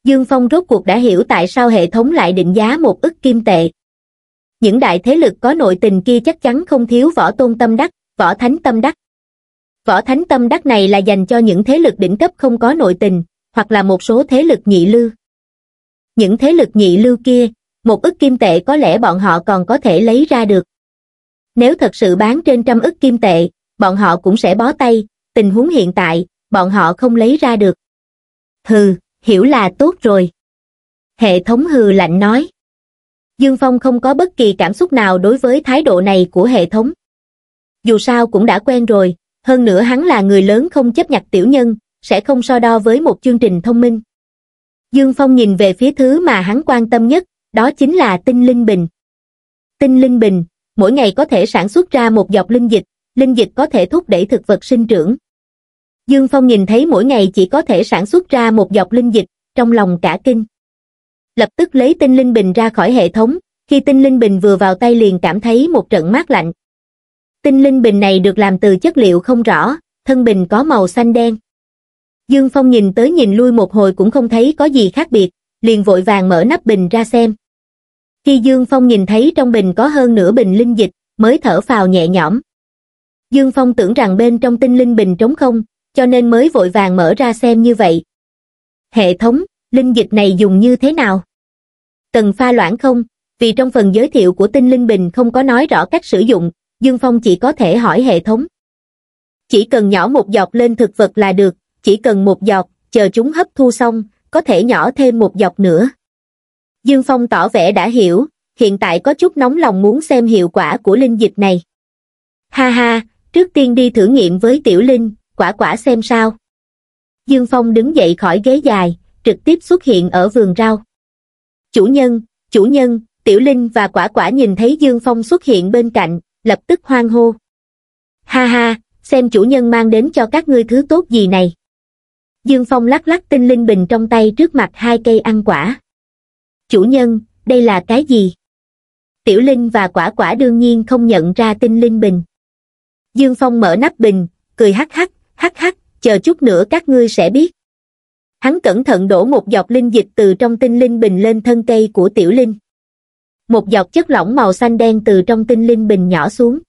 Dương Phong rốt cuộc đã hiểu tại sao hệ thống lại định giá một ức kim tệ. Những đại thế lực có nội tình kia chắc chắn không thiếu võ tôn tâm đắc, võ thánh tâm đắc. Võ thánh tâm đắc này là dành cho những thế lực đỉnh cấp không có nội tình, hoặc là một số thế lực nhị lưu. Những thế lực nhị lưu kia, một ức kim tệ có lẽ bọn họ còn có thể lấy ra được. Nếu thật sự bán trên trăm ức kim tệ, bọn họ cũng sẽ bó tay, tình huống hiện tại, bọn họ không lấy ra được. Hừ, hiểu là tốt rồi. Hệ thống hừ lạnh nói. Dương Phong không có bất kỳ cảm xúc nào đối với thái độ này của hệ thống. Dù sao cũng đã quen rồi, hơn nữa hắn là người lớn không chấp nhặt tiểu nhân, sẽ không so đo với một chương trình thông minh. Dương Phong nhìn về phía thứ mà hắn quan tâm nhất, đó chính là tinh linh bình. Tinh linh bình, mỗi ngày có thể sản xuất ra một dọc linh dịch, linh dịch có thể thúc đẩy thực vật sinh trưởng. Dương Phong nhìn thấy mỗi ngày chỉ có thể sản xuất ra một dọc linh dịch, trong lòng cả kinh. Lập tức lấy tinh linh bình ra khỏi hệ thống, khi tinh linh bình vừa vào tay liền cảm thấy một trận mát lạnh. Tinh linh bình này được làm từ chất liệu không rõ, thân bình có màu xanh đen. Dương Phong nhìn tới nhìn lui một hồi cũng không thấy có gì khác biệt, liền vội vàng mở nắp bình ra xem khi Dương Phong nhìn thấy trong bình có hơn nửa bình linh dịch, mới thở phào nhẹ nhõm. Dương Phong tưởng rằng bên trong tinh linh bình trống không, cho nên mới vội vàng mở ra xem như vậy. Hệ thống, linh dịch này dùng như thế nào? Cần pha loãng không? Vì trong phần giới thiệu của tinh linh bình không có nói rõ cách sử dụng, Dương Phong chỉ có thể hỏi hệ thống. Chỉ cần nhỏ một giọt lên thực vật là được, chỉ cần một giọt, chờ chúng hấp thu xong, có thể nhỏ thêm một giọt nữa. Dương Phong tỏ vẻ đã hiểu, hiện tại có chút nóng lòng muốn xem hiệu quả của linh dịch này. Ha ha, trước tiên đi thử nghiệm với tiểu linh, quả quả xem sao. Dương Phong đứng dậy khỏi ghế dài, trực tiếp xuất hiện ở vườn rau. Chủ nhân, chủ nhân, tiểu linh và quả quả nhìn thấy Dương Phong xuất hiện bên cạnh, lập tức hoang hô. Ha ha, xem chủ nhân mang đến cho các ngươi thứ tốt gì này. Dương Phong lắc lắc tinh linh bình trong tay trước mặt hai cây ăn quả chủ nhân đây là cái gì tiểu linh và quả quả đương nhiên không nhận ra tinh linh bình dương phong mở nắp bình cười hắc hắc hắc hắc chờ chút nữa các ngươi sẽ biết hắn cẩn thận đổ một giọt linh dịch từ trong tinh linh bình lên thân cây của tiểu linh một giọt chất lỏng màu xanh đen từ trong tinh linh bình nhỏ xuống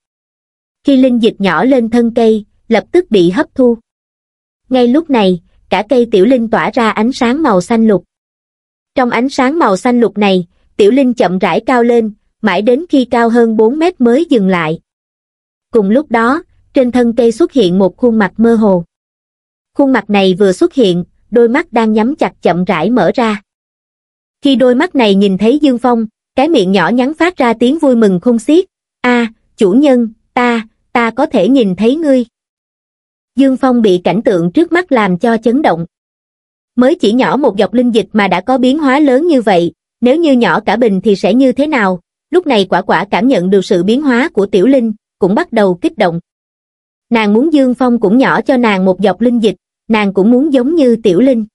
khi linh dịch nhỏ lên thân cây lập tức bị hấp thu ngay lúc này cả cây tiểu linh tỏa ra ánh sáng màu xanh lục trong ánh sáng màu xanh lục này tiểu linh chậm rãi cao lên mãi đến khi cao hơn 4 mét mới dừng lại cùng lúc đó trên thân cây xuất hiện một khuôn mặt mơ hồ khuôn mặt này vừa xuất hiện đôi mắt đang nhắm chặt chậm rãi mở ra khi đôi mắt này nhìn thấy dương phong cái miệng nhỏ nhắn phát ra tiếng vui mừng không xiết a chủ nhân ta ta có thể nhìn thấy ngươi dương phong bị cảnh tượng trước mắt làm cho chấn động mới chỉ nhỏ một dọc linh dịch mà đã có biến hóa lớn như vậy, nếu như nhỏ cả bình thì sẽ như thế nào? Lúc này quả quả cảm nhận được sự biến hóa của tiểu linh, cũng bắt đầu kích động. Nàng muốn Dương Phong cũng nhỏ cho nàng một dọc linh dịch, nàng cũng muốn giống như tiểu linh.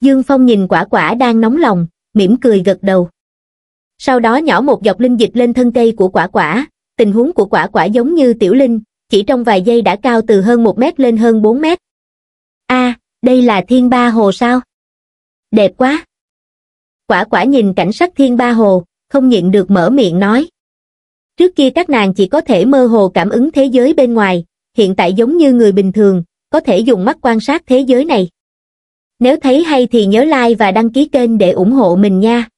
Dương Phong nhìn quả quả đang nóng lòng, mỉm cười gật đầu. Sau đó nhỏ một dọc linh dịch lên thân cây của quả quả, tình huống của quả quả giống như tiểu linh, chỉ trong vài giây đã cao từ hơn 1 mét lên hơn 4 mét, đây là thiên ba hồ sao? Đẹp quá! Quả quả nhìn cảnh sắc thiên ba hồ, không nhịn được mở miệng nói. Trước kia các nàng chỉ có thể mơ hồ cảm ứng thế giới bên ngoài, hiện tại giống như người bình thường, có thể dùng mắt quan sát thế giới này. Nếu thấy hay thì nhớ like và đăng ký kênh để ủng hộ mình nha.